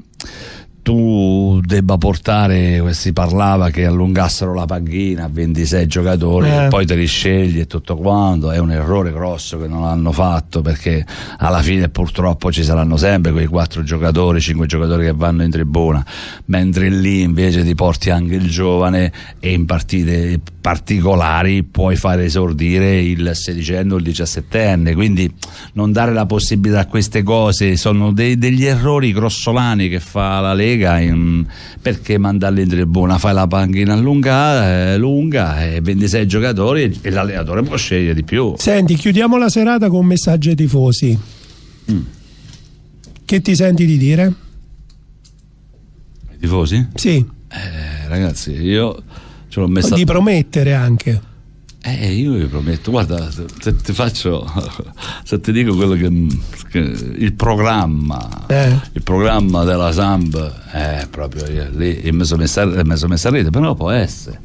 tu debba portare, eh, si parlava che allungassero la panchina a 26 giocatori eh. e poi te li scegli e tutto quanto, è un errore grosso che non hanno fatto perché alla fine purtroppo ci saranno sempre quei 4 giocatori, 5 giocatori che vanno in tribuna, mentre lì invece ti porti anche il giovane e in partite particolari puoi fare esordire il sedicenne o il diciassettenne quindi non dare la possibilità a queste cose sono dei, degli errori grossolani che fa la Lega in, perché mandarli in tribuna fai la panchina allungata, eh, lunga e eh, 26 giocatori e, e l'allenatore può scegliere di più senti chiudiamo la serata con un messaggio ai tifosi mm. che ti senti di dire? ai tifosi? sì eh, ragazzi io Ce l'ho messa... Di promettere anche. Eh, io vi prometto, guarda, se ti faccio, se ti dico quello che, che il programma, eh. il programma della Samb è eh, proprio io, lì, mi sono messo a ridere, però può essere,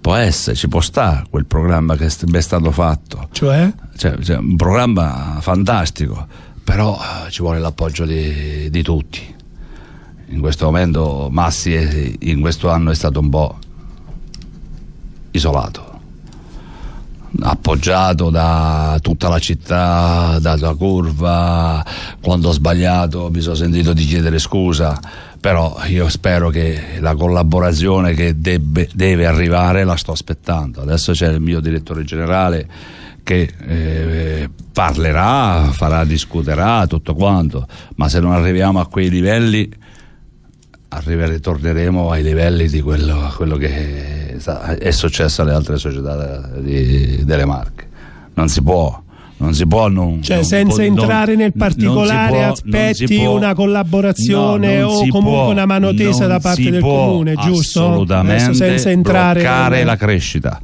può essere, ci può stare quel programma che è stato fatto. Cioè? Cioè, cioè un programma fantastico, però eh, ci vuole l'appoggio di, di tutti. In questo momento Massi in questo anno è stato un po' isolato appoggiato da tutta la città, dalla curva, quando ho sbagliato mi sono sentito di chiedere scusa, però io spero che la collaborazione che debbe, deve arrivare la sto aspettando. Adesso c'è il mio direttore generale che eh, parlerà, farà, discuterà tutto quanto, ma se non arriviamo a quei livelli arriveremo, torneremo ai livelli di quello, quello che è successo alle altre società di, delle Marche. Non si può non si può non, cioè, non senza può, entrare non, nel particolare può, aspetti può, una collaborazione no, o comunque una mano tesa da parte del comune giusto? assolutamente senza entrare bloccare nel... la crescita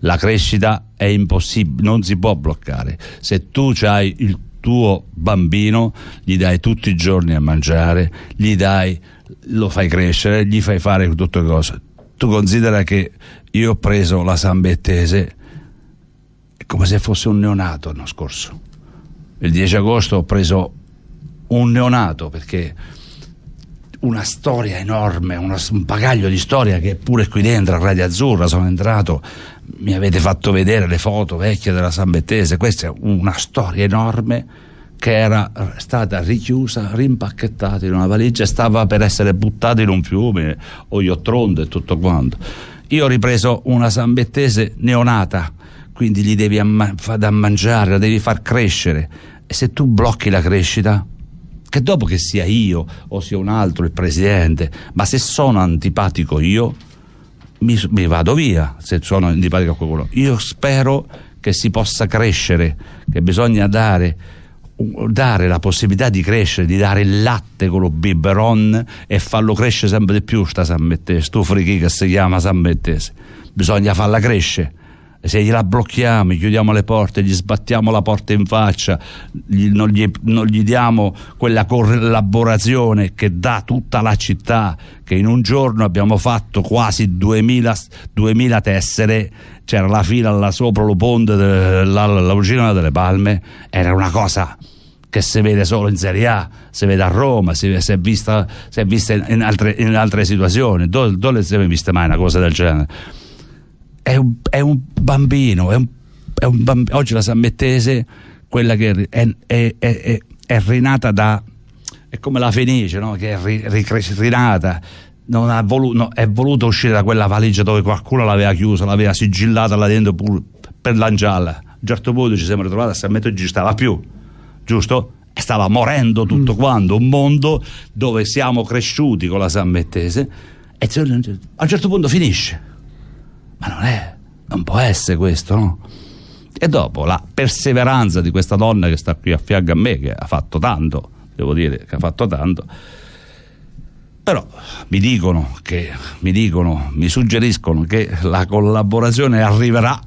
la crescita è impossibile non si può bloccare se tu hai il tuo bambino gli dai tutti i giorni a mangiare gli dai lo fai crescere, gli fai fare tutte le cose tu considera che io ho preso la Sambettese come se fosse un neonato l'anno scorso. Il 10 agosto ho preso un neonato perché una storia enorme, uno, un bagaglio di storia che pure qui dentro a Radio Azzurra sono entrato, mi avete fatto vedere le foto vecchie della Sambettese, questa è una storia enorme che era stata richiusa, rimpacchettata in una valigia e stava per essere buttata in un fiume o iottronde e tutto quanto. Io ho ripreso una sambettese neonata, quindi gli devi amma- da mangiare, la devi far crescere. E se tu blocchi la crescita, che dopo che sia io o sia un altro il presidente, ma se sono antipatico io, mi, mi vado via se sono antipatico a qualcuno. Io spero che si possa crescere, che bisogna dare dare la possibilità di crescere, di dare il latte con lo biberon e farlo crescere sempre di più sta sammettese, sto frichì che si chiama sammettese. Bisogna farla crescere se gliela blocchiamo, gli chiudiamo le porte, gli sbattiamo la porta in faccia, gli, non, gli, non, gli, diamo quella collaborazione che dà tutta la città, che in un giorno abbiamo fatto quasi 2000, 2000 tessere, c'era la fila là sopra lo ponte, della cucina delle palme, era una cosa che si vede solo in Serie A, si vede a Roma, si, si è vista, si è vista in, altre, in, altre, situazioni, dove, dove si è vista mai una cosa del genere? è un, è un bambino, è un, è un bamb- oggi la Sammettese, quella che è, è, è rinata da... è come la Fenice, no? che è ri, ricres- rinata, volu- no, è voluta uscire da quella valigia dove qualcuno l'aveva chiusa, l'aveva sigillata là dentro pur, per lanciarla. A un certo punto ci siamo ritrovati a Sammetto e non ci stava più, giusto? Stava morendo tutto mm. quanto, un mondo dove siamo cresciuti con la Sammettese e a un certo punto finisce ma non è, non può essere questo, no? E dopo la perseveranza di questa donna che sta qui a fianco a me, che ha fatto tanto, devo dire che ha fatto tanto, però mi dicono, che, mi, dicono mi suggeriscono che la collaborazione arriverà,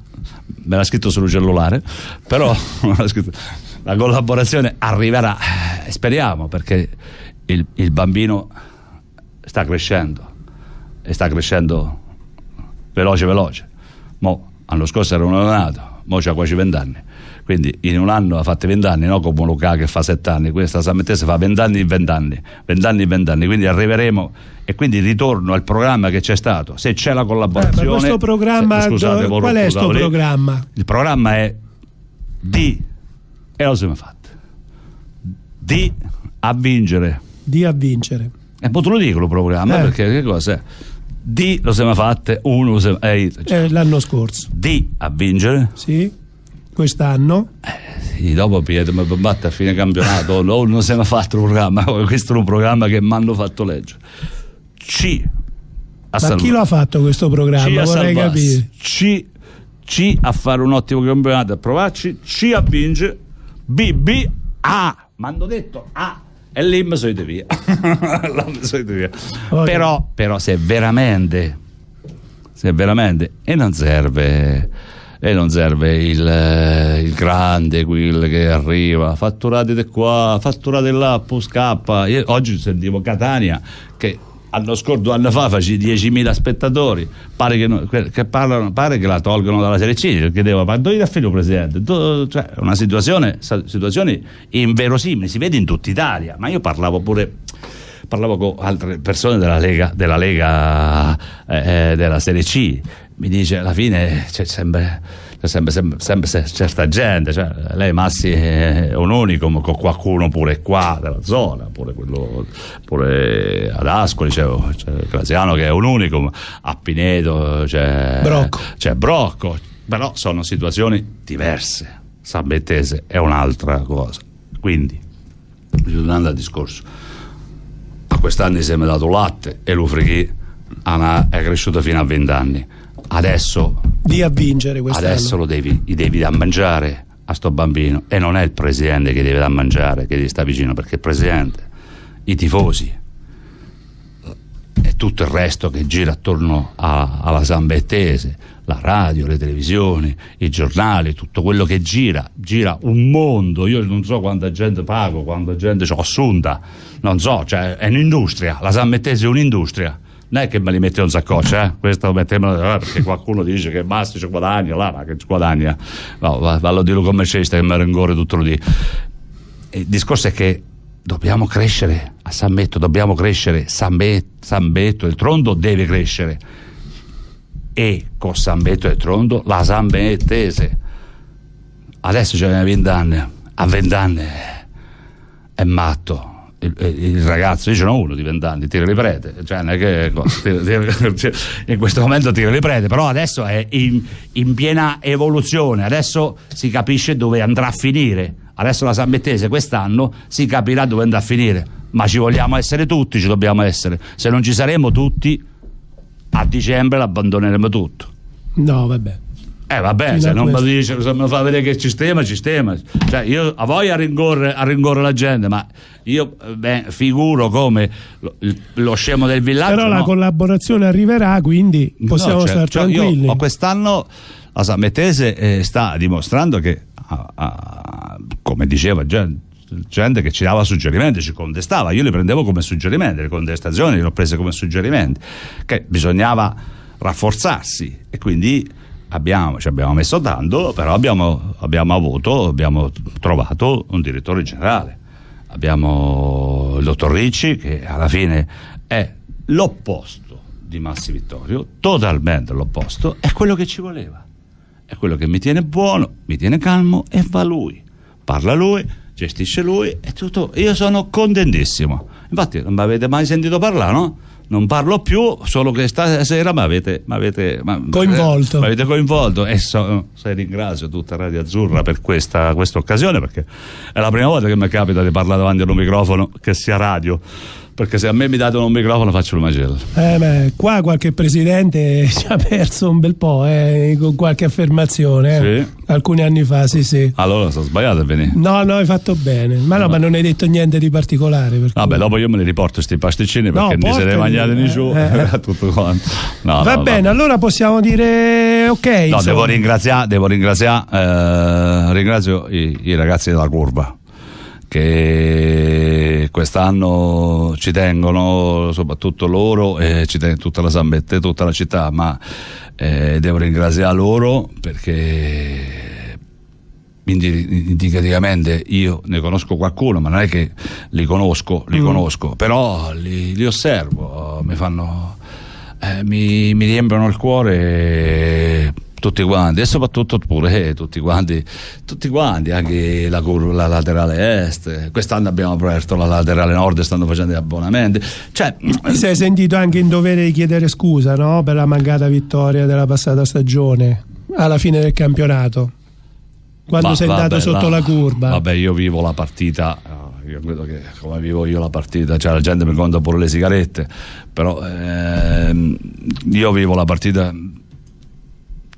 me l'ha scritto sul cellulare, però la collaborazione arriverà, eh, speriamo, perché il, il bambino sta crescendo e sta crescendo veloce veloce. Mo, l'anno scorso era un neonato, mo c'ha quasi vent'anni. Quindi in un anno ha fatto vent'anni, no come Luca che fa sette anni, questa Sammettese fa vent'anni in vent'anni, vent'anni in vent'anni, quindi arriveremo e quindi ritorno al programma che c'è stato. Se c'è la collaborazione... Eh, questo programma... Se, scusate, do, qual è questo programma? Il programma è di... E lo siamo fatti. Di a vincere. Di a vincere. E eh, poi te lo dico il programma, eh. perché che cosa è? D lo siamo fatte, 1 lo Eh, cioè. eh, l'anno scorso. D a vincere. Sì, quest'anno. Eh, sì, dopo Pietro mi batte a fine campionato, no, non siamo fatto un programma, questo è un programma che mi hanno fatto leggere. C. A Ma salvare. chi lo ha fatto questo programma? C Vorrei capire. C, C a fare un ottimo campionato, a provarci, C a vincere, B, B, A. Mi hanno detto A e lì mi sono via. sono via. Okay. Però, però se veramente, se veramente, e non serve, e non serve il, eh, il grande, quel che arriva, fatturate di qua, fatturate là, poi scappa. Io oggi sentivo Catania che L'anno scorso, due anni fa, facevi 10.000 spettatori. Pare che, che parlano, pare che, la tolgano dalla Serie C. Perché devo fare dove da figlio presidente? Do, cioè, una situazione situazioni inverosimili, si vede in tutta Italia. Ma io parlavo pure parlavo con altre persone della Lega, della, Lega, eh, eh della Serie C. Mi dice alla fine cioè, sempre c'è sempre, sempre, sempre certa gente, cioè, lei Massi è un unicum, con qualcuno pure qua della zona, pure, quello, pure ad Ascoli c'è, c'è Graziano che è un unicum, a Pineto c'è Brocco. c'è Brocco, però sono situazioni diverse. Sabettese è un'altra cosa. Quindi, ritornando al discorso, a quest'anno si è dato latte e Lufrichi è cresciuto fino a 20 anni adesso di avvincere quest'anno. Adesso lo devi, gli devi da mangiare a sto bambino e non è il presidente che deve da mangiare, che gli sta vicino, perché il presidente, i tifosi e tutto il resto che gira attorno a, alla Sambettese, la radio, le televisioni, i giornali, tutto quello che gira, gira un mondo, io non so quanta gente pago, quanta gente ho assunta, non so, cioè è un'industria, la Sambettese è un'industria non è che me li mette un saccoccio, eh? questo lo mettiamo eh, perché qualcuno dice che basta, ci guadagna, là, ma che ci guadagna, no, vallo lo dirlo come cesta che mi ringore tutto lì. Il discorso è che dobbiamo crescere a San Betto, dobbiamo crescere, San, Be- San Betto, il trondo deve crescere e con San Betto e il Trondo la San Benettese. Adesso ce 20 anni, a 20 anni è matto, il, eh, il, ragazzo, io ce n'ho uno di vent'anni, tira le prete, cioè, che, ecco, tira, tira, in questo momento tira le prete, però adesso è in, in, piena evoluzione, adesso si capisce dove andrà a finire, adesso la San Mettese quest'anno si capirà dove andrà a finire, ma ci vogliamo essere tutti, ci dobbiamo essere, se non ci saremo tutti a dicembre l'abbandoneremo tutto. No, vabbè. Eh vabbè, se non questo. mi dice, se mi fa vedere che sistema, sistema. Cioè, io a voi a ringorre, a la gente, ma io beh, figuro come lo, lo, scemo del villaggio. Però no. la collaborazione arriverà, quindi possiamo no, certo. cioè, stare cioè, tranquilli. Io, quest'anno la Sammetese eh, sta dimostrando che, ah, ah, come diceva gente, gente che ci dava suggerimenti, ci contestava, io li prendevo come suggerimenti, le contestazioni le ho prese come suggerimenti, che bisognava rafforzarsi e quindi abbiamo, ci abbiamo messo tanto, però abbiamo, abbiamo, avuto, abbiamo trovato un direttore generale. Abbiamo il dottor Ricci che alla fine è l'opposto di Massi Vittorio, totalmente l'opposto, è quello che ci voleva. È quello che mi tiene buono, mi tiene calmo e va lui. Parla lui, gestisce lui e tutto. Io sono contentissimo. Infatti non mi avete mai sentito parlare, no? non parlo più, solo che stasera mi avete, m'avete, coinvolto. Eh, m'avete coinvolto e so, se ringrazio tutta Radio Azzurra per questa, questa occasione perché è la prima volta che mi capita di parlare davanti a un microfono che sia radio perché se a me mi date un microfono faccio il macello. Eh beh, qua qualche presidente ci ha perso un bel po' eh, con qualche affermazione. Eh. Sì. Alcuni anni fa, sì, sì. Allora sono sbagliato a venire. No, no, hai fatto bene. Ma no, no. ma non hai detto niente di particolare. Vabbè, perché... ah, dopo io me li riporto questi pasticcini perché no, mi se ne mangiate di giù eh. tutto quanto. No, va bene, va. allora possiamo dire ok. No, insomma. devo ringraziare, devo ringraziare, eh, ringrazio i, i ragazzi della curva che quest'anno ci tengono soprattutto loro e ci tiene tutta la Sambetta e tutta la città, ma eh, devo ringraziare loro perché indicativamente io ne conosco qualcuno, ma non è che li conosco, li mm. conosco, però li, li osservo, mi fanno... Eh, mi, mi riempiono il cuore. E tutti quanti e soprattutto pure eh, tutti quanti, tutti quanti anche la, la, laterale est quest'anno abbiamo aperto la laterale nord e stanno facendo gli abbonamenti cioè, ti sei sentito anche in dovere di chiedere scusa no? per la mancata vittoria della passata stagione alla fine del campionato quando Ma, sei andato sotto la, la, curva vabbè io vivo la partita eh, io credo che, come vivo io la partita, cioè la gente mi conta pure le sigarette, però ehm, io vivo la partita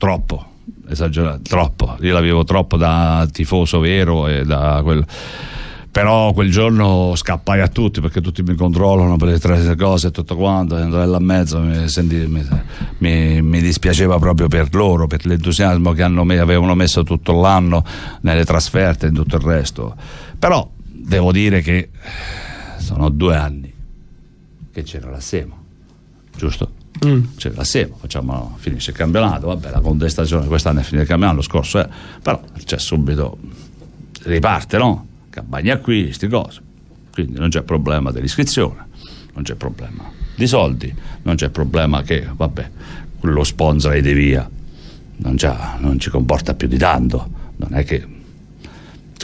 troppo esagerato, troppo, io l'avevo troppo da tifoso vero e da quel però quel giorno scappai a tutti perché tutti mi controllano per le tre cose e tutto quanto, andare là in mezzo mi, senti, mi, mi, mi, dispiaceva proprio per loro, per l'entusiasmo che hanno, avevano messo tutto l'anno nelle trasferte e tutto il resto però devo dire che sono due anni che c'era la SEMA giusto? Cioè, mm. cioè, la Sema facciamo, finisce il campionato vabbè la contestazione quest'anno è finita il campionato lo scorso è però c'è subito riparte no? campagna acquisti cose quindi non c'è problema dell'iscrizione non c'è problema di soldi non c'è problema che vabbè lo sponsor è di via non, già, non ci comporta più di tanto non è che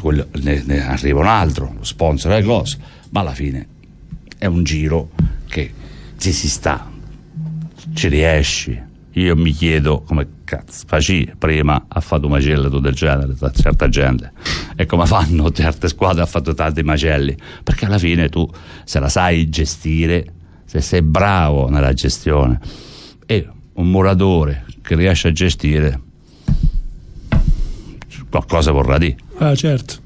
quello, ne, ne, arriva un altro, lo sponsor è cose, ma alla fine è un giro che ci si sta ci riesci? Io mi chiedo come cazzo faci prima a fare un macello del genere da certa gente e come fanno certe squadre a fare tanti macelli perché alla fine tu se la sai gestire se sei bravo nella gestione e un muratore che riesce a gestire qualcosa vorrà dire ah certo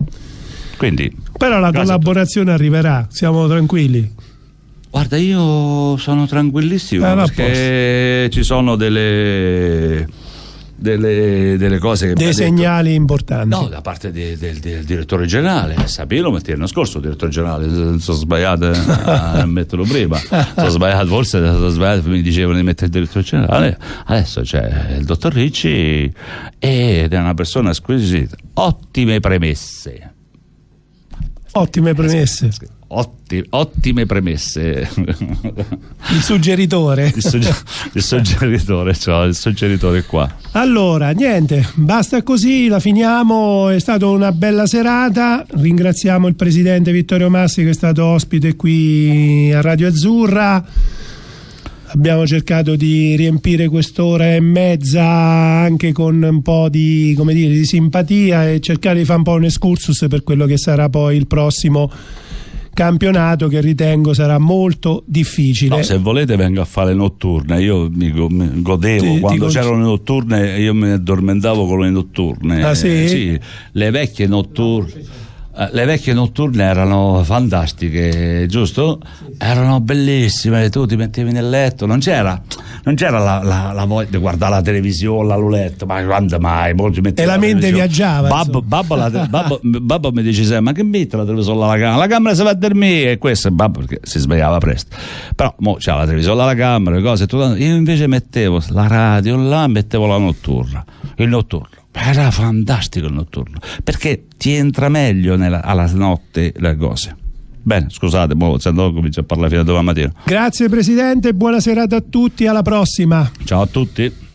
quindi, però la collaborazione arriverà siamo tranquilli Guarda, io sono tranquillissimo eh, perché ci sono delle, delle, delle cose che dei segnali detto, importanti no da parte di, del, del, direttore generale Sabino l'anno scorso il direttore generale eh, sono sbagliato eh, a metterlo prima sono sbagliato forse sono sbagliato mi dicevano di mettere il direttore generale adesso c'è il dottor Ricci ed è una persona squisita ottime premesse ottime premesse ottime, ottime premesse. Il suggeritore. Il, sugge il suggeritore, cioè, il suggeritore qua. Allora, niente, basta così, la finiamo, è stata una bella serata, ringraziamo il presidente Vittorio Massi che è stato ospite qui a Radio Azzurra abbiamo cercato di riempire quest'ora e mezza anche con un po' di, come dire, di simpatia e cercare di fare un po' un excursus per quello che sarà poi il prossimo campionato che ritengo sarà molto difficile. No, se volete vengo a fare notturne, io mi, godevo, ti, quando ti c'erano le notturne io mi addormentavo con le notturne. Ah, sì? Eh, sì. le vecchie notturne. Eh, le vecchie notturne erano fantastiche, giusto? Erano bellissime, tu ti mettevi nel letto, non c'era, non c'era la, la, la, voglia di guardare la televisione, la luletto, ma quando mai? E la, la mente viaggiava. Babbo, babbo, babbo, babbo, mi dice sempre, ma che mette la televisione alla camera? La camera si va a dormire e questo, babbo perché si svegliava presto. Però mo c'era la televisione alla camera, le cose, tutto, io invece mettevo la radio là, mettevo la notturna, il notturno era fantastico il notturno, perché ti entra meglio nella, alla notte le cose. Bene, scusate, boh, se andò comincio a parlare fino a domani mattina. Grazie Presidente, buona serata a tutti, alla prossima. Ciao a tutti.